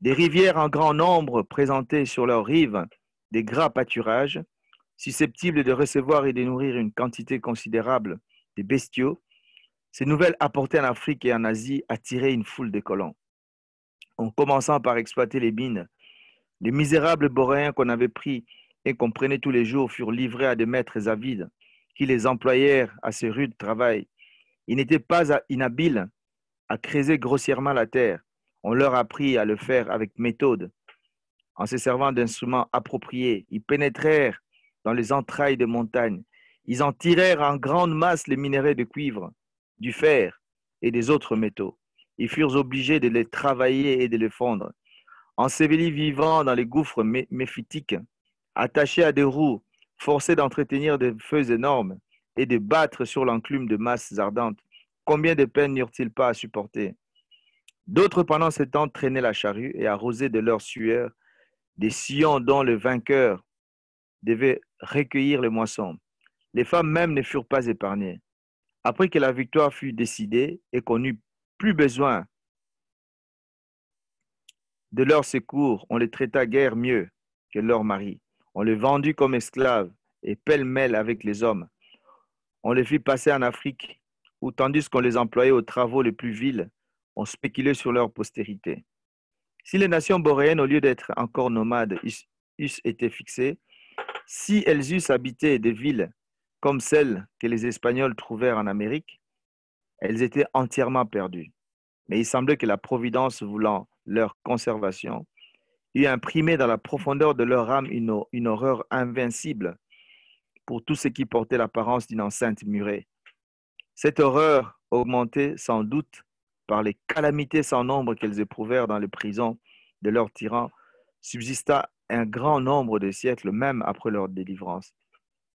des rivières en grand nombre présentaient sur leurs rives des gras pâturages, susceptibles de recevoir et de nourrir une quantité considérable de bestiaux, ces nouvelles apportées en Afrique et en Asie attiraient une foule de colons. En commençant par exploiter les mines, les misérables boréens qu'on avait pris et qu'on prenait tous les jours furent livrés à des maîtres avides qui les employèrent à ce rude travail. Ils n'étaient pas inhabiles à creuser grossièrement la terre, on leur a appris à le faire avec méthode, en se servant d'instruments appropriés. Ils pénétrèrent dans les entrailles des montagnes. Ils en tirèrent en grande masse les minerais de cuivre, du fer et des autres métaux. Ils furent obligés de les travailler et de les fondre. Ensevelis vivants dans les gouffres méphitiques, attachés à des roues, forcés d'entretenir des feux énormes et de battre sur l'enclume de masses ardentes, combien de peines n'eurent-ils pas à supporter D'autres pendant ce temps traînaient la charrue et arrosaient de leur sueur des sillons dont le vainqueur devait recueillir les moissons. Les femmes même ne furent pas épargnées. Après que la victoire fut décidée et qu'on n'eut plus besoin de leur secours, on les traita guère mieux que leurs maris. On les vendit comme esclaves et pêle-mêle avec les hommes. On les fit passer en Afrique, où tandis qu'on les employait aux travaux les plus vils, ont spéculé sur leur postérité. Si les nations boréennes, au lieu d'être encore nomades, eussent été fixées, si elles eussent habité des villes comme celles que les Espagnols trouvèrent en Amérique, elles étaient entièrement perdues. Mais il semblait que la Providence, voulant leur conservation, eût imprimé dans la profondeur de leur âme une, horreur invincible pour tout ce qui portait l'apparence d'une enceinte murée. Cette horreur augmentait sans doute par les calamités sans nombre qu'elles éprouvèrent dans les prisons de leurs tyrans, subsista un grand nombre de siècles même après leur délivrance.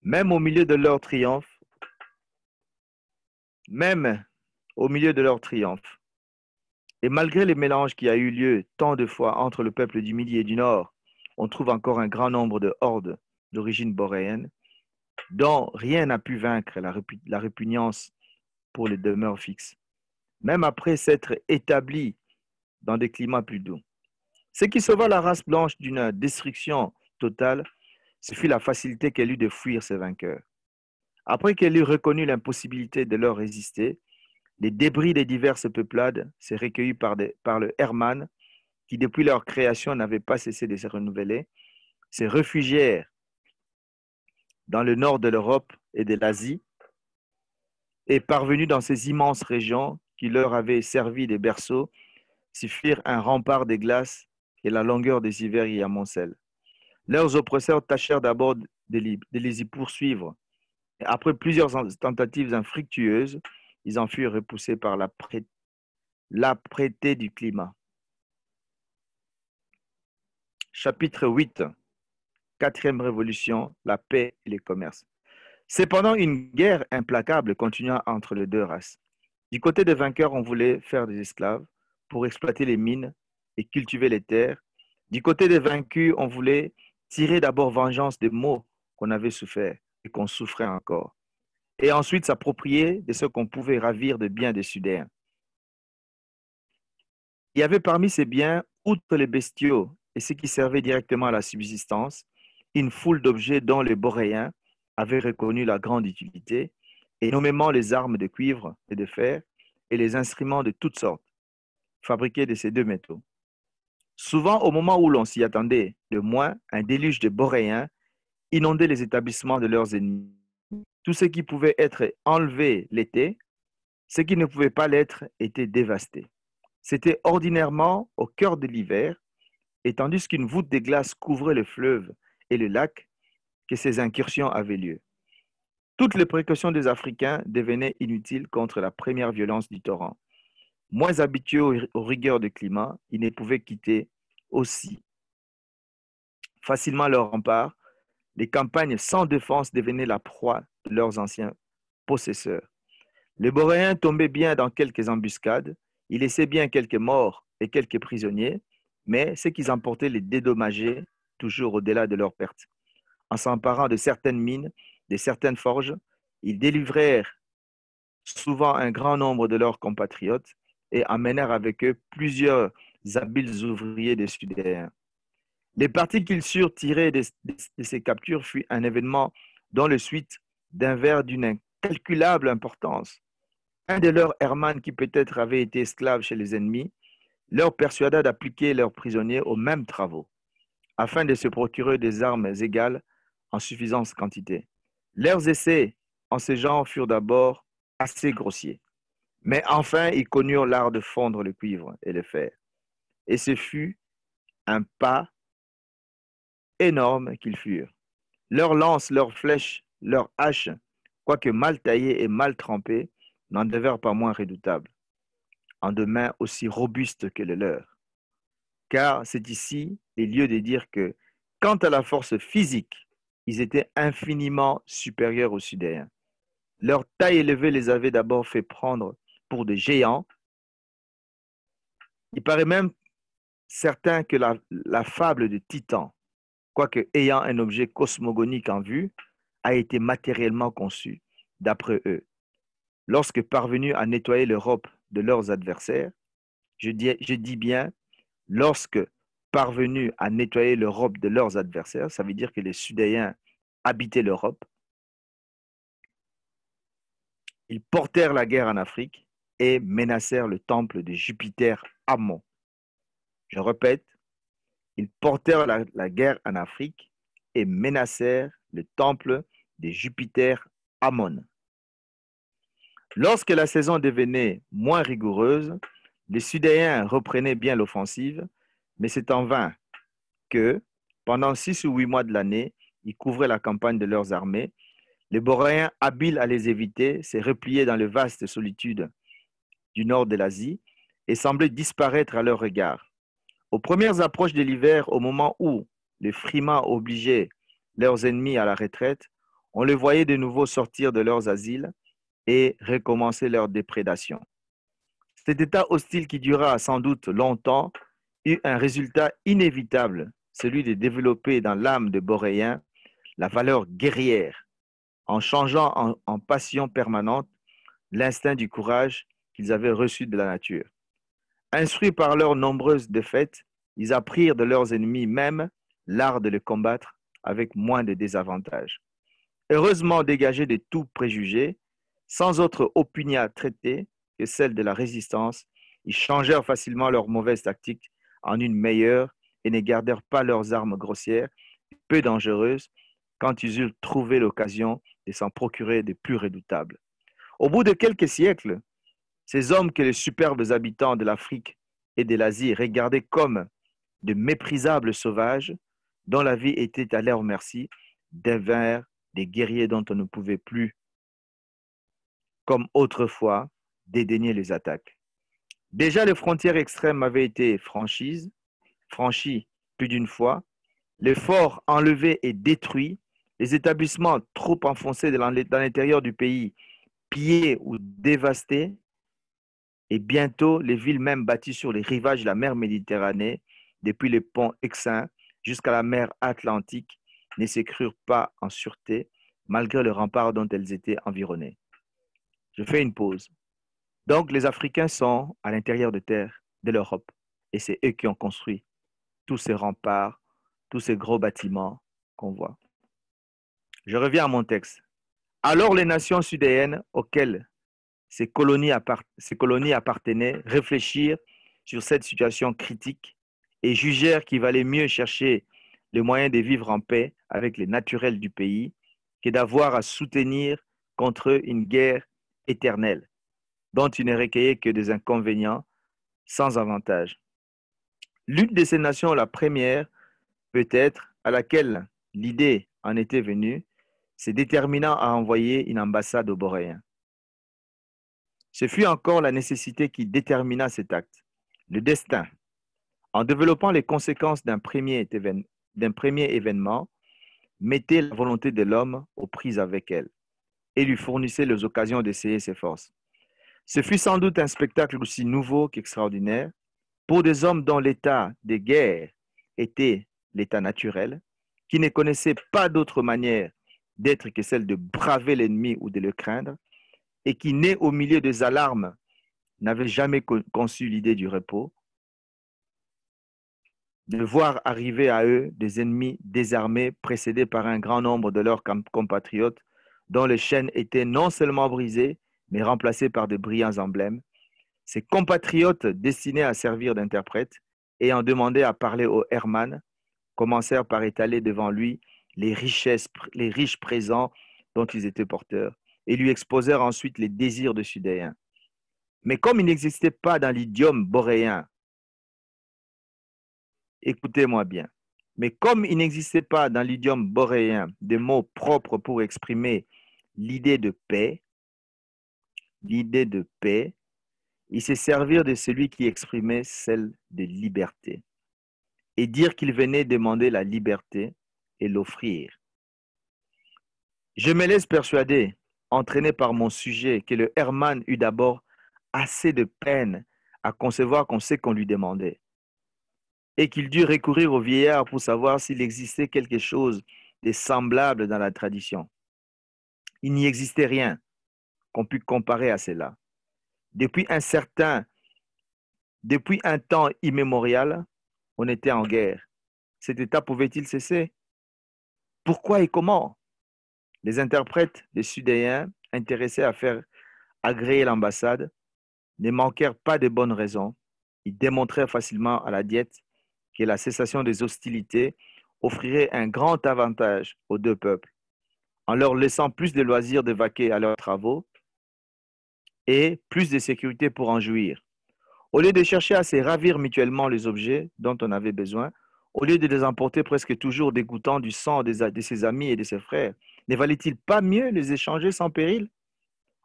Même au milieu de leur triomphe, même au milieu de leur triomphe, et malgré les mélanges qui a eu lieu tant de fois entre le peuple du Midi et du Nord, on trouve encore un grand nombre de hordes d'origine boréenne dont rien n'a pu vaincre la, répugnance pour les demeures fixes même après s'être établi dans des climats plus doux. Ce qui sauva la race blanche d'une destruction totale, ce fut la facilité qu'elle eut de fuir ses vainqueurs. Après qu'elle eut reconnu l'impossibilité de leur résister, les débris des diverses peuplades s'est recueillis par, le Herman, qui depuis leur création n'avait pas cessé de se renouveler, se réfugièrent dans le nord de l'Europe et de l'Asie, et parvenus dans ces immenses régions qui leur avaient servi des berceaux s'y firent un rempart des glaces et la longueur des hivers y amoncelle. Leurs oppresseurs tâchèrent d'abord de les y poursuivre. Après plusieurs tentatives infructueuses, ils en furent repoussés par la, du climat. Chapitre 8. Quatrième révolution, la paix et les commerces. Cependant, une guerre implacable continua entre les deux races. Du côté des vainqueurs, on voulait faire des esclaves pour exploiter les mines et cultiver les terres. Du côté des vaincus, on voulait tirer d'abord vengeance des maux qu'on avait souffert et qu'on souffrait encore. Et ensuite s'approprier de ce qu'on pouvait ravir de biens des Sudéens. Il y avait parmi ces biens, outre les bestiaux et ceux qui servaient directement à la subsistance, une foule d'objets dont les Boréens avaient reconnu la grande utilité et nommément les armes de cuivre et de fer et les instruments de toutes sortes fabriqués de ces deux métaux. Souvent, au moment où l'on s'y attendait le moins, un déluge de Boréens inondait les établissements de leurs ennemis. Tout ce qui pouvait être enlevé l'été, ce qui ne pouvait pas l'être était dévasté. C'était ordinairement au cœur de l'hiver, et tandis qu'une voûte de glace couvrait le fleuve et le lac, que ces incursions avaient lieu. Toutes les précautions des Africains devenaient inutiles contre la première violence du torrent. Moins habitués aux rigueurs du climat, ils ne pouvaient quitter aussi facilement leurs remparts. Les campagnes sans défense devenaient la proie de leurs anciens possesseurs. Les Boréens tombaient bien dans quelques embuscades, ils laissaient bien quelques morts et quelques prisonniers, mais ce qu'ils emportaient les dédommageait toujours au-delà de leurs pertes. En s'emparant de certaines mines, de certaines forges, ils délivrèrent souvent un grand nombre de leurs compatriotes et amenèrent avec eux plusieurs habiles ouvriers des Sudéens. Les parties qu'ils surent tirer de, ces captures fut un événement dont le suite d'un verre d'une incalculable importance. Un de leurs Hermann, qui peut-être avait été esclave chez les ennemis, leur persuada d'appliquer leurs prisonniers aux mêmes travaux, afin de se procurer des armes égales en suffisante quantité. Leurs essais en ces genre furent d'abord assez grossiers, mais enfin ils connurent l'art de fondre le cuivre et le fer. Et ce fut un pas énorme qu'ils furent. Leurs lances, leurs flèches, leurs haches, quoique mal taillées et mal trempées, n'en devinrent pas moins redoutables, en demain aussi robustes que les leurs. Car c'est ici les lieux de dire que, quant à la force physique, ils étaient infiniment supérieurs aux Sudéens. Leur taille élevée les avait d'abord fait prendre pour des géants. Il paraît même certain que la, fable de Titan, quoique ayant un objet cosmogonique en vue, a été matériellement conçue, d'après eux. Lorsque parvenus à nettoyer l'Europe de leurs adversaires, je dis bien lorsque parvenus à nettoyer l'Europe de leurs adversaires. Ça veut dire que les Sudéens habitaient l'Europe. Ils portèrent la guerre en Afrique et menacèrent le temple de Jupiter Ammon. Je répète, ils portèrent la, guerre en Afrique et menacèrent le temple de Jupiter Ammon. Lorsque la saison devenait moins rigoureuse, les Sudéens reprenaient bien l'offensive mais c'est en vain que, pendant six ou huit mois de l'année, ils couvraient la campagne de leurs armées. Les Boréens, habiles à les éviter, se repliaient dans les vastes solitudes du nord de l'Asie et semblaient disparaître à leur regard. Aux premières approches de l'hiver, au moment où les frimas obligeaient leurs ennemis à la retraite, on les voyait de nouveau sortir de leurs asiles et recommencer leur déprédation. Cet état hostile qui dura sans doute longtemps un résultat inévitable, celui de développer dans l'âme de Boréens la valeur guerrière, en changeant en, passion permanente l'instinct du courage qu'ils avaient reçu de la nature. Instruits par leurs nombreuses défaites, ils apprirent de leurs ennemis même l'art de les combattre avec moins de désavantages. Heureusement dégagés de tout préjugé, sans autre opinion traiter que celle de la résistance, ils changèrent facilement leurs mauvaises tactiques en une meilleure et ne gardèrent pas leurs armes grossières, peu dangereuses, quand ils eurent trouvé l'occasion de s'en procurer des plus redoutables. Au bout de quelques siècles, ces hommes que les superbes habitants de l'Afrique et de l'Asie regardaient comme de méprisables sauvages, dont la vie était à leur merci, devinrent des guerriers dont on ne pouvait plus, comme autrefois, dédaigner les attaques. Déjà, les frontières extrêmes avaient été franchies, franchies plus d'une fois, les forts enlevés et détruits, les établissements trop enfoncés dans l'intérieur du pays pillés ou dévastés, et bientôt les villes même bâties sur les rivages de la mer Méditerranée, depuis les ponts Exins jusqu'à la mer Atlantique, ne s'écrurent pas en sûreté, malgré le rempart dont elles étaient environnées. Je fais une pause. Donc les Africains sont à l'intérieur de terre de l'Europe et c'est eux qui ont construit tous ces remparts, tous ces gros bâtiments qu'on voit. Je reviens à mon texte. Alors les nations sudéennes auxquelles ces colonies, appartenaient réfléchirent sur cette situation critique et jugèrent qu'il valait mieux chercher les moyens de vivre en paix avec les naturels du pays que d'avoir à soutenir contre eux une guerre éternelle dont il ne recueillait que des inconvénients sans avantage. L'une de ces nations, la première, peut-être, à laquelle l'idée en était venue, se déterminant à envoyer une ambassade aux Boréens. Ce fut encore la nécessité qui détermina cet acte, le destin. En développant les conséquences d'un premier, événement, mettait la volonté de l'homme aux prises avec elle et lui fournissait les occasions d'essayer ses forces. Ce fut sans doute un spectacle aussi nouveau qu'extraordinaire pour des hommes dont l'état des guerres était l'état naturel, qui ne connaissaient pas d'autre manière d'être que celle de braver l'ennemi ou de le craindre, et qui, nés au milieu des alarmes, n'avaient jamais conçu l'idée du repos, de voir arriver à eux des ennemis désarmés, précédés par un grand nombre de leurs compatriotes, dont les chaînes étaient non seulement brisées, mais remplacé par de brillants emblèmes. Ses compatriotes destinés à servir d'interprète, ayant demandé à parler au Herman, commencèrent par étaler devant lui les, richesses, les riches présents dont ils étaient porteurs, et lui exposèrent ensuite les désirs de Sudéens. Mais comme il n'existait pas dans l'idiome boréen, écoutez-moi bien, mais comme il n'existait pas dans l'idiome boréen des mots propres pour exprimer l'idée de paix, l'idée de paix il se servir de celui qui exprimait celle de liberté et dire qu'il venait demander la liberté et l'offrir. Je me laisse persuader, entraîné par mon sujet, que le Herman eut d'abord assez de peine à concevoir qu'on sait qu'on lui demandait, et qu'il dut recourir au vieillard pour savoir s'il existait quelque chose de semblable dans la tradition. Il n'y existait rien qu'on puisse comparer à cela. Depuis un certain, depuis un temps immémorial, on était en guerre. Cet état pouvait-il cesser Pourquoi et comment Les interprètes des Sudéens, intéressés à faire agréer l'ambassade, ne manquèrent pas de bonnes raisons. Ils démontrèrent facilement à la diète que la cessation des hostilités offrirait un grand avantage aux deux peuples, en leur laissant plus de loisirs de vaquer à leurs travaux et plus de sécurité pour en jouir. Au lieu de chercher à se ravir mutuellement les objets dont on avait besoin, au lieu de les emporter presque toujours dégoûtant du sang de ses amis et de ses frères, ne valait-il pas mieux les échanger sans péril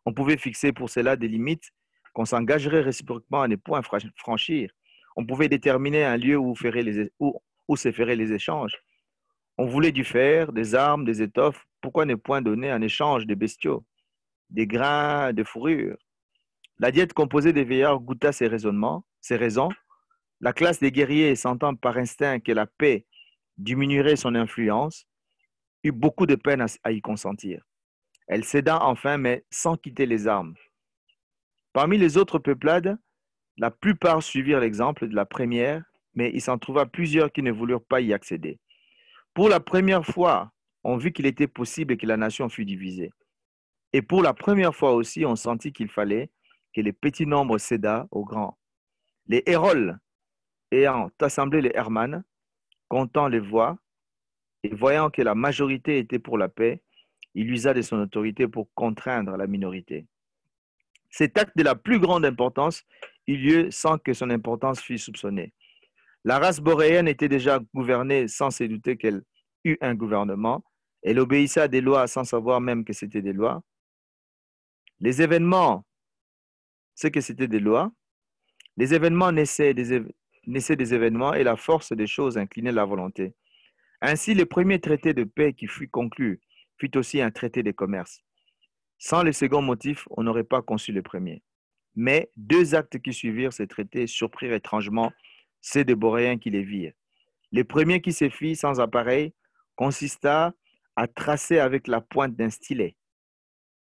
On pouvait fixer pour cela des limites qu'on s'engagerait réciproquement à ne point franchir. On pouvait déterminer un lieu où, se feraient les échanges. On voulait du fer, des armes, des étoffes. Pourquoi ne point donner un échange de bestiaux, des grains de fourrures, la diète composée des veilleurs goûta ses raisonnements, ses raisons. La classe des guerriers, sentant par instinct que la paix diminuerait son influence, eut beaucoup de peine à y consentir. Elle céda enfin, mais sans quitter les armes. Parmi les autres peuplades, la plupart suivirent l'exemple de la première, mais il s'en trouva plusieurs qui ne voulurent pas y accéder. Pour la première fois, on vit qu'il était possible que la nation fût divisée. Et pour la première fois aussi, on sentit qu'il fallait que les petits nombres céda aux grands. Les héroles ayant assemblé les Hermanes, comptant les voix, et voyant que la majorité était pour la paix, il usa de son autorité pour contraindre la minorité. Cet acte de la plus grande importance eut lieu sans que son importance fût soupçonnée. La race boréenne était déjà gouvernée sans se douter qu'elle eut un gouvernement. Elle obéissait à des lois sans savoir même que c'était des lois. Les événements ce que c'était des lois. Les événements naissaient des, événements et la force des choses inclinait la volonté. Ainsi, le premier traité de paix qui fut conclu fut aussi un traité de commerce. Sans le second motif, on n'aurait pas conçu le premier. Mais deux actes qui suivirent ces traités surprirent étrangement ceux des Boréens qui les virent. Le premier qui se fit sans appareil consista à tracer avec la pointe d'un stylet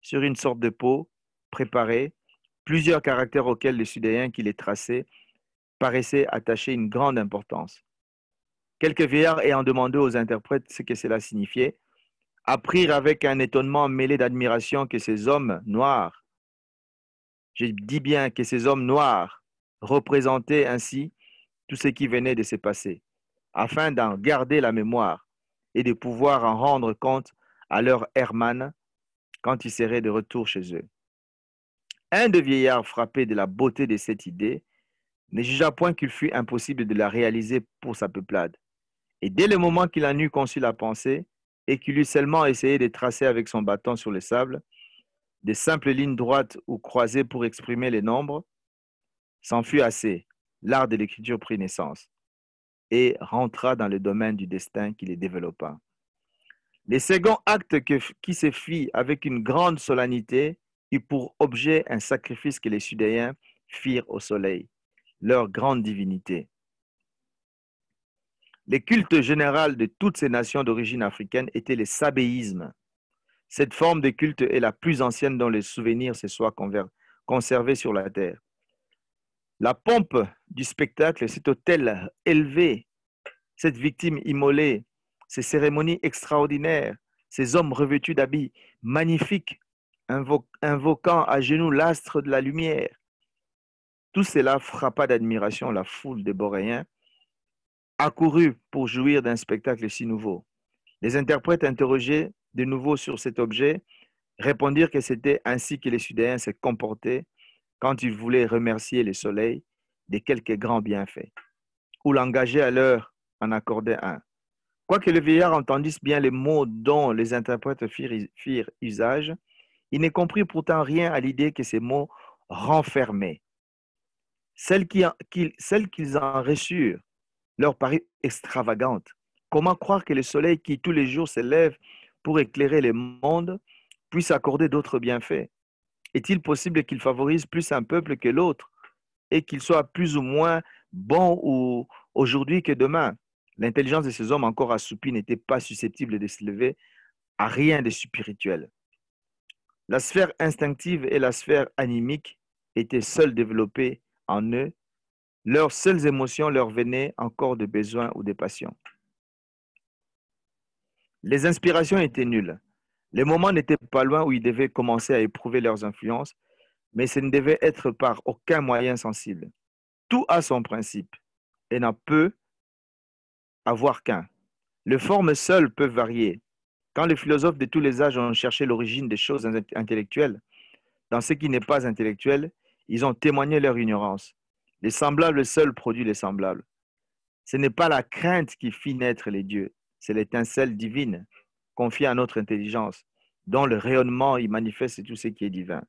sur une sorte de peau préparée plusieurs caractères auxquels les Sudéens qui les traçaient paraissaient attacher une grande importance. Quelques vieillards ayant demandé aux interprètes ce que cela signifiait, apprirent avec un étonnement mêlé d'admiration que ces hommes noirs, je dis bien que ces hommes noirs, représentaient ainsi tout ce qui venait de se passer, afin d'en garder la mémoire et de pouvoir en rendre compte à leur Herman quand ils seraient de retour chez eux. Un de vieillards frappé de la beauté de cette idée ne jugea point qu'il fût impossible de la réaliser pour sa peuplade. Et dès le moment qu'il en eut conçu la pensée et qu'il eut seulement essayé de tracer avec son bâton sur le sable des simples lignes droites ou croisées pour exprimer les nombres, s'en fut assez. L'art de l'écriture prit naissance et rentra dans le domaine du destin qui les développa. Le second acte qui se fit avec une grande solennité et pour objet un sacrifice que les Sudéens firent au soleil, leur grande divinité. Les cultes généraux de toutes ces nations d'origine africaine étaient les sabéismes. Cette forme de culte est la plus ancienne dont les souvenirs se soient conservés sur la terre. La pompe du spectacle, cet hôtel élevé, cette victime immolée, ces cérémonies extraordinaires, ces hommes revêtus d'habits magnifiques invoquant à genoux l'astre de la lumière. Tout cela frappa d'admiration la foule des Boréens, accourue pour jouir d'un spectacle si nouveau. Les interprètes interrogés de nouveau sur cet objet répondirent que c'était ainsi que les Sudéens se comportaient quand ils voulaient remercier le soleil de quelques grands bienfaits, ou l'engager à l'heure en accorder un. Quoique les vieillards entendissent bien les mots dont les interprètes firent usage, il ne compris pourtant rien à l'idée que ces mots renfermaient. Celles qu'ils en reçurent leur parut extravagante. Comment croire que le soleil qui tous les jours s'élève pour éclairer le monde puisse accorder d'autres bienfaits Est-il possible qu'il favorise plus un peuple que l'autre et qu'il soit plus ou moins bon aujourd'hui que demain L'intelligence de ces hommes encore assoupis n'était pas susceptible de se lever à rien de spirituel. La sphère instinctive et la sphère animique étaient seules développées en eux. Leurs seules émotions leur venaient encore de besoins ou de passions. Les inspirations étaient nulles. Les moments n'étaient pas loin où ils devaient commencer à éprouver leurs influences, mais ce ne devait être par aucun moyen sensible. Tout a son principe et n'en peut avoir qu'un. Les formes seules peuvent varier, quand les philosophes de tous les âges ont cherché l'origine des choses intellectuelles, dans ce qui n'est pas intellectuel, ils ont témoigné leur ignorance. Les semblables seuls produisent les semblables. Ce n'est pas la crainte qui fit naître les dieux, c'est l'étincelle divine confiée à notre intelligence, dont le rayonnement y manifeste tout ce qui est divin.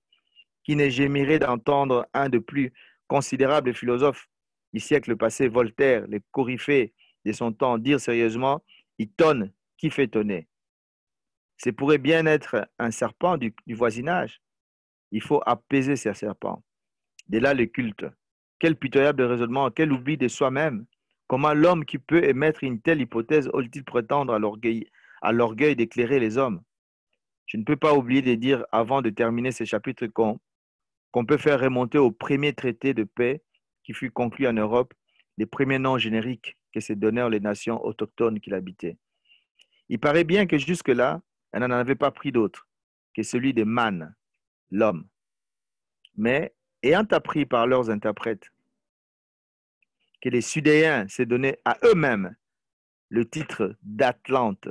Qui n'est gémiré d'entendre un de plus considérables philosophes du siècle passé, Voltaire, les coryphées de son temps, dire sérieusement, il tonne, qui fait tonner ce pourrait bien être un serpent du, voisinage. Il faut apaiser ces serpents. De là le culte. Quel pitoyable raisonnement, quel oubli de soi-même. Comment l'homme qui peut émettre une telle hypothèse ose-t-il prétendre à l'orgueil d'éclairer les hommes Je ne peux pas oublier de dire, avant de terminer ce chapitre, qu'on peut faire remonter au premier traité de paix qui fut conclu en Europe, les premiers noms génériques que se donnèrent les nations autochtones qui l'habitaient. Il paraît bien que jusque-là, elle n'en avait pas pris d'autre que celui des Man, l'homme. Mais, ayant appris par leurs interprètes que les Sudéens se donnaient à eux-mêmes le titre d'Atlante,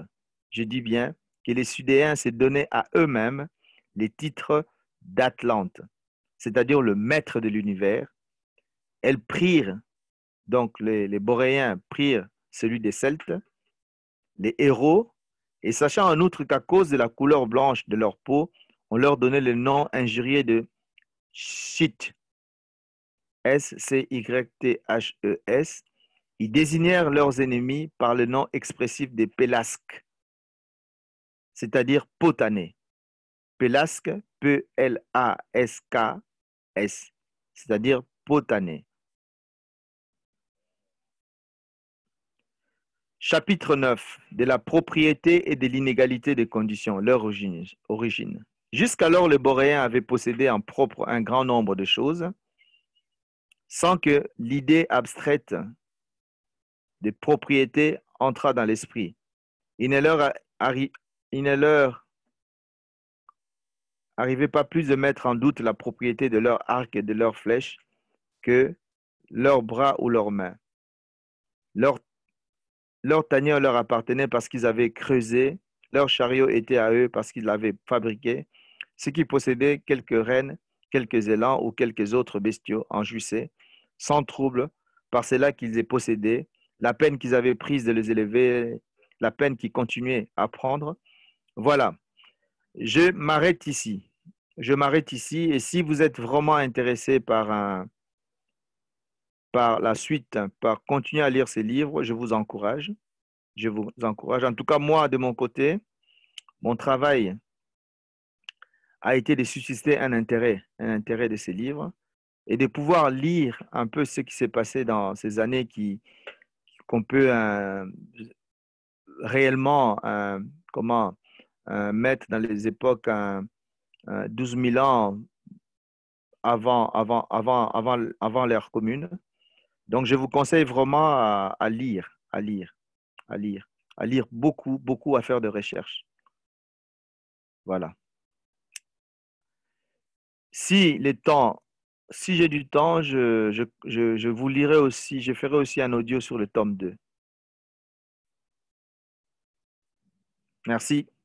je dis bien que les Sudéens se donnaient à eux-mêmes les titres d'Atlante, c'est-à-dire le maître de l'univers, elles prirent, donc les Boréens prirent celui des Celtes, les héros et sachant en outre qu'à cause de la couleur blanche de leur peau, on leur donnait le nom injurié de Chit, S-C-Y-T-H-E-S. E Ils désignèrent leurs ennemis par le nom expressif des Pélasques, c'est-à-dire potanés. Pelasque, P-L-A-S-K-S, c'est-à-dire potanés. Chapitre 9 de la propriété et de l'inégalité des conditions, leur origine. Jusqu'alors, les Boréens avaient possédé en propre un grand nombre de choses, sans que l'idée abstraite des propriétés entrât dans l'esprit. Il ne leur, pas plus de mettre en doute la propriété de leur arc et de leur flèche que leurs bras ou leurs mains leur tanière leur appartenait parce qu'ils avaient creusé. Leur chariot était à eux parce qu'ils l'avaient fabriqué. Ceux qui possédaient quelques rennes, quelques élans ou quelques autres bestiaux en jouissaient, sans trouble, par cela qu'ils les possédaient, la peine qu'ils avaient prise de les élever, la peine qu'ils continuaient à prendre. Voilà, je m'arrête ici. Je m'arrête ici. Et si vous êtes vraiment intéressé par un, par la suite, par continuer à lire ces livres, je vous encourage. Je vous encourage. En tout cas, moi, de mon côté, mon travail a été de susciter un intérêt, un intérêt de ces livres et de pouvoir lire un peu ce qui s'est passé dans ces années qui qu'on peut euh, réellement euh, comment euh, mettre dans les époques 12 000 ans avant, avant, avant, avant l'ère commune donc, je vous conseille vraiment à, lire, à lire, à lire, à lire beaucoup, beaucoup à faire de recherches. Voilà. Si les temps, si j'ai du temps, je, je, vous lirai aussi, je ferai aussi un audio sur le tome 2. Merci.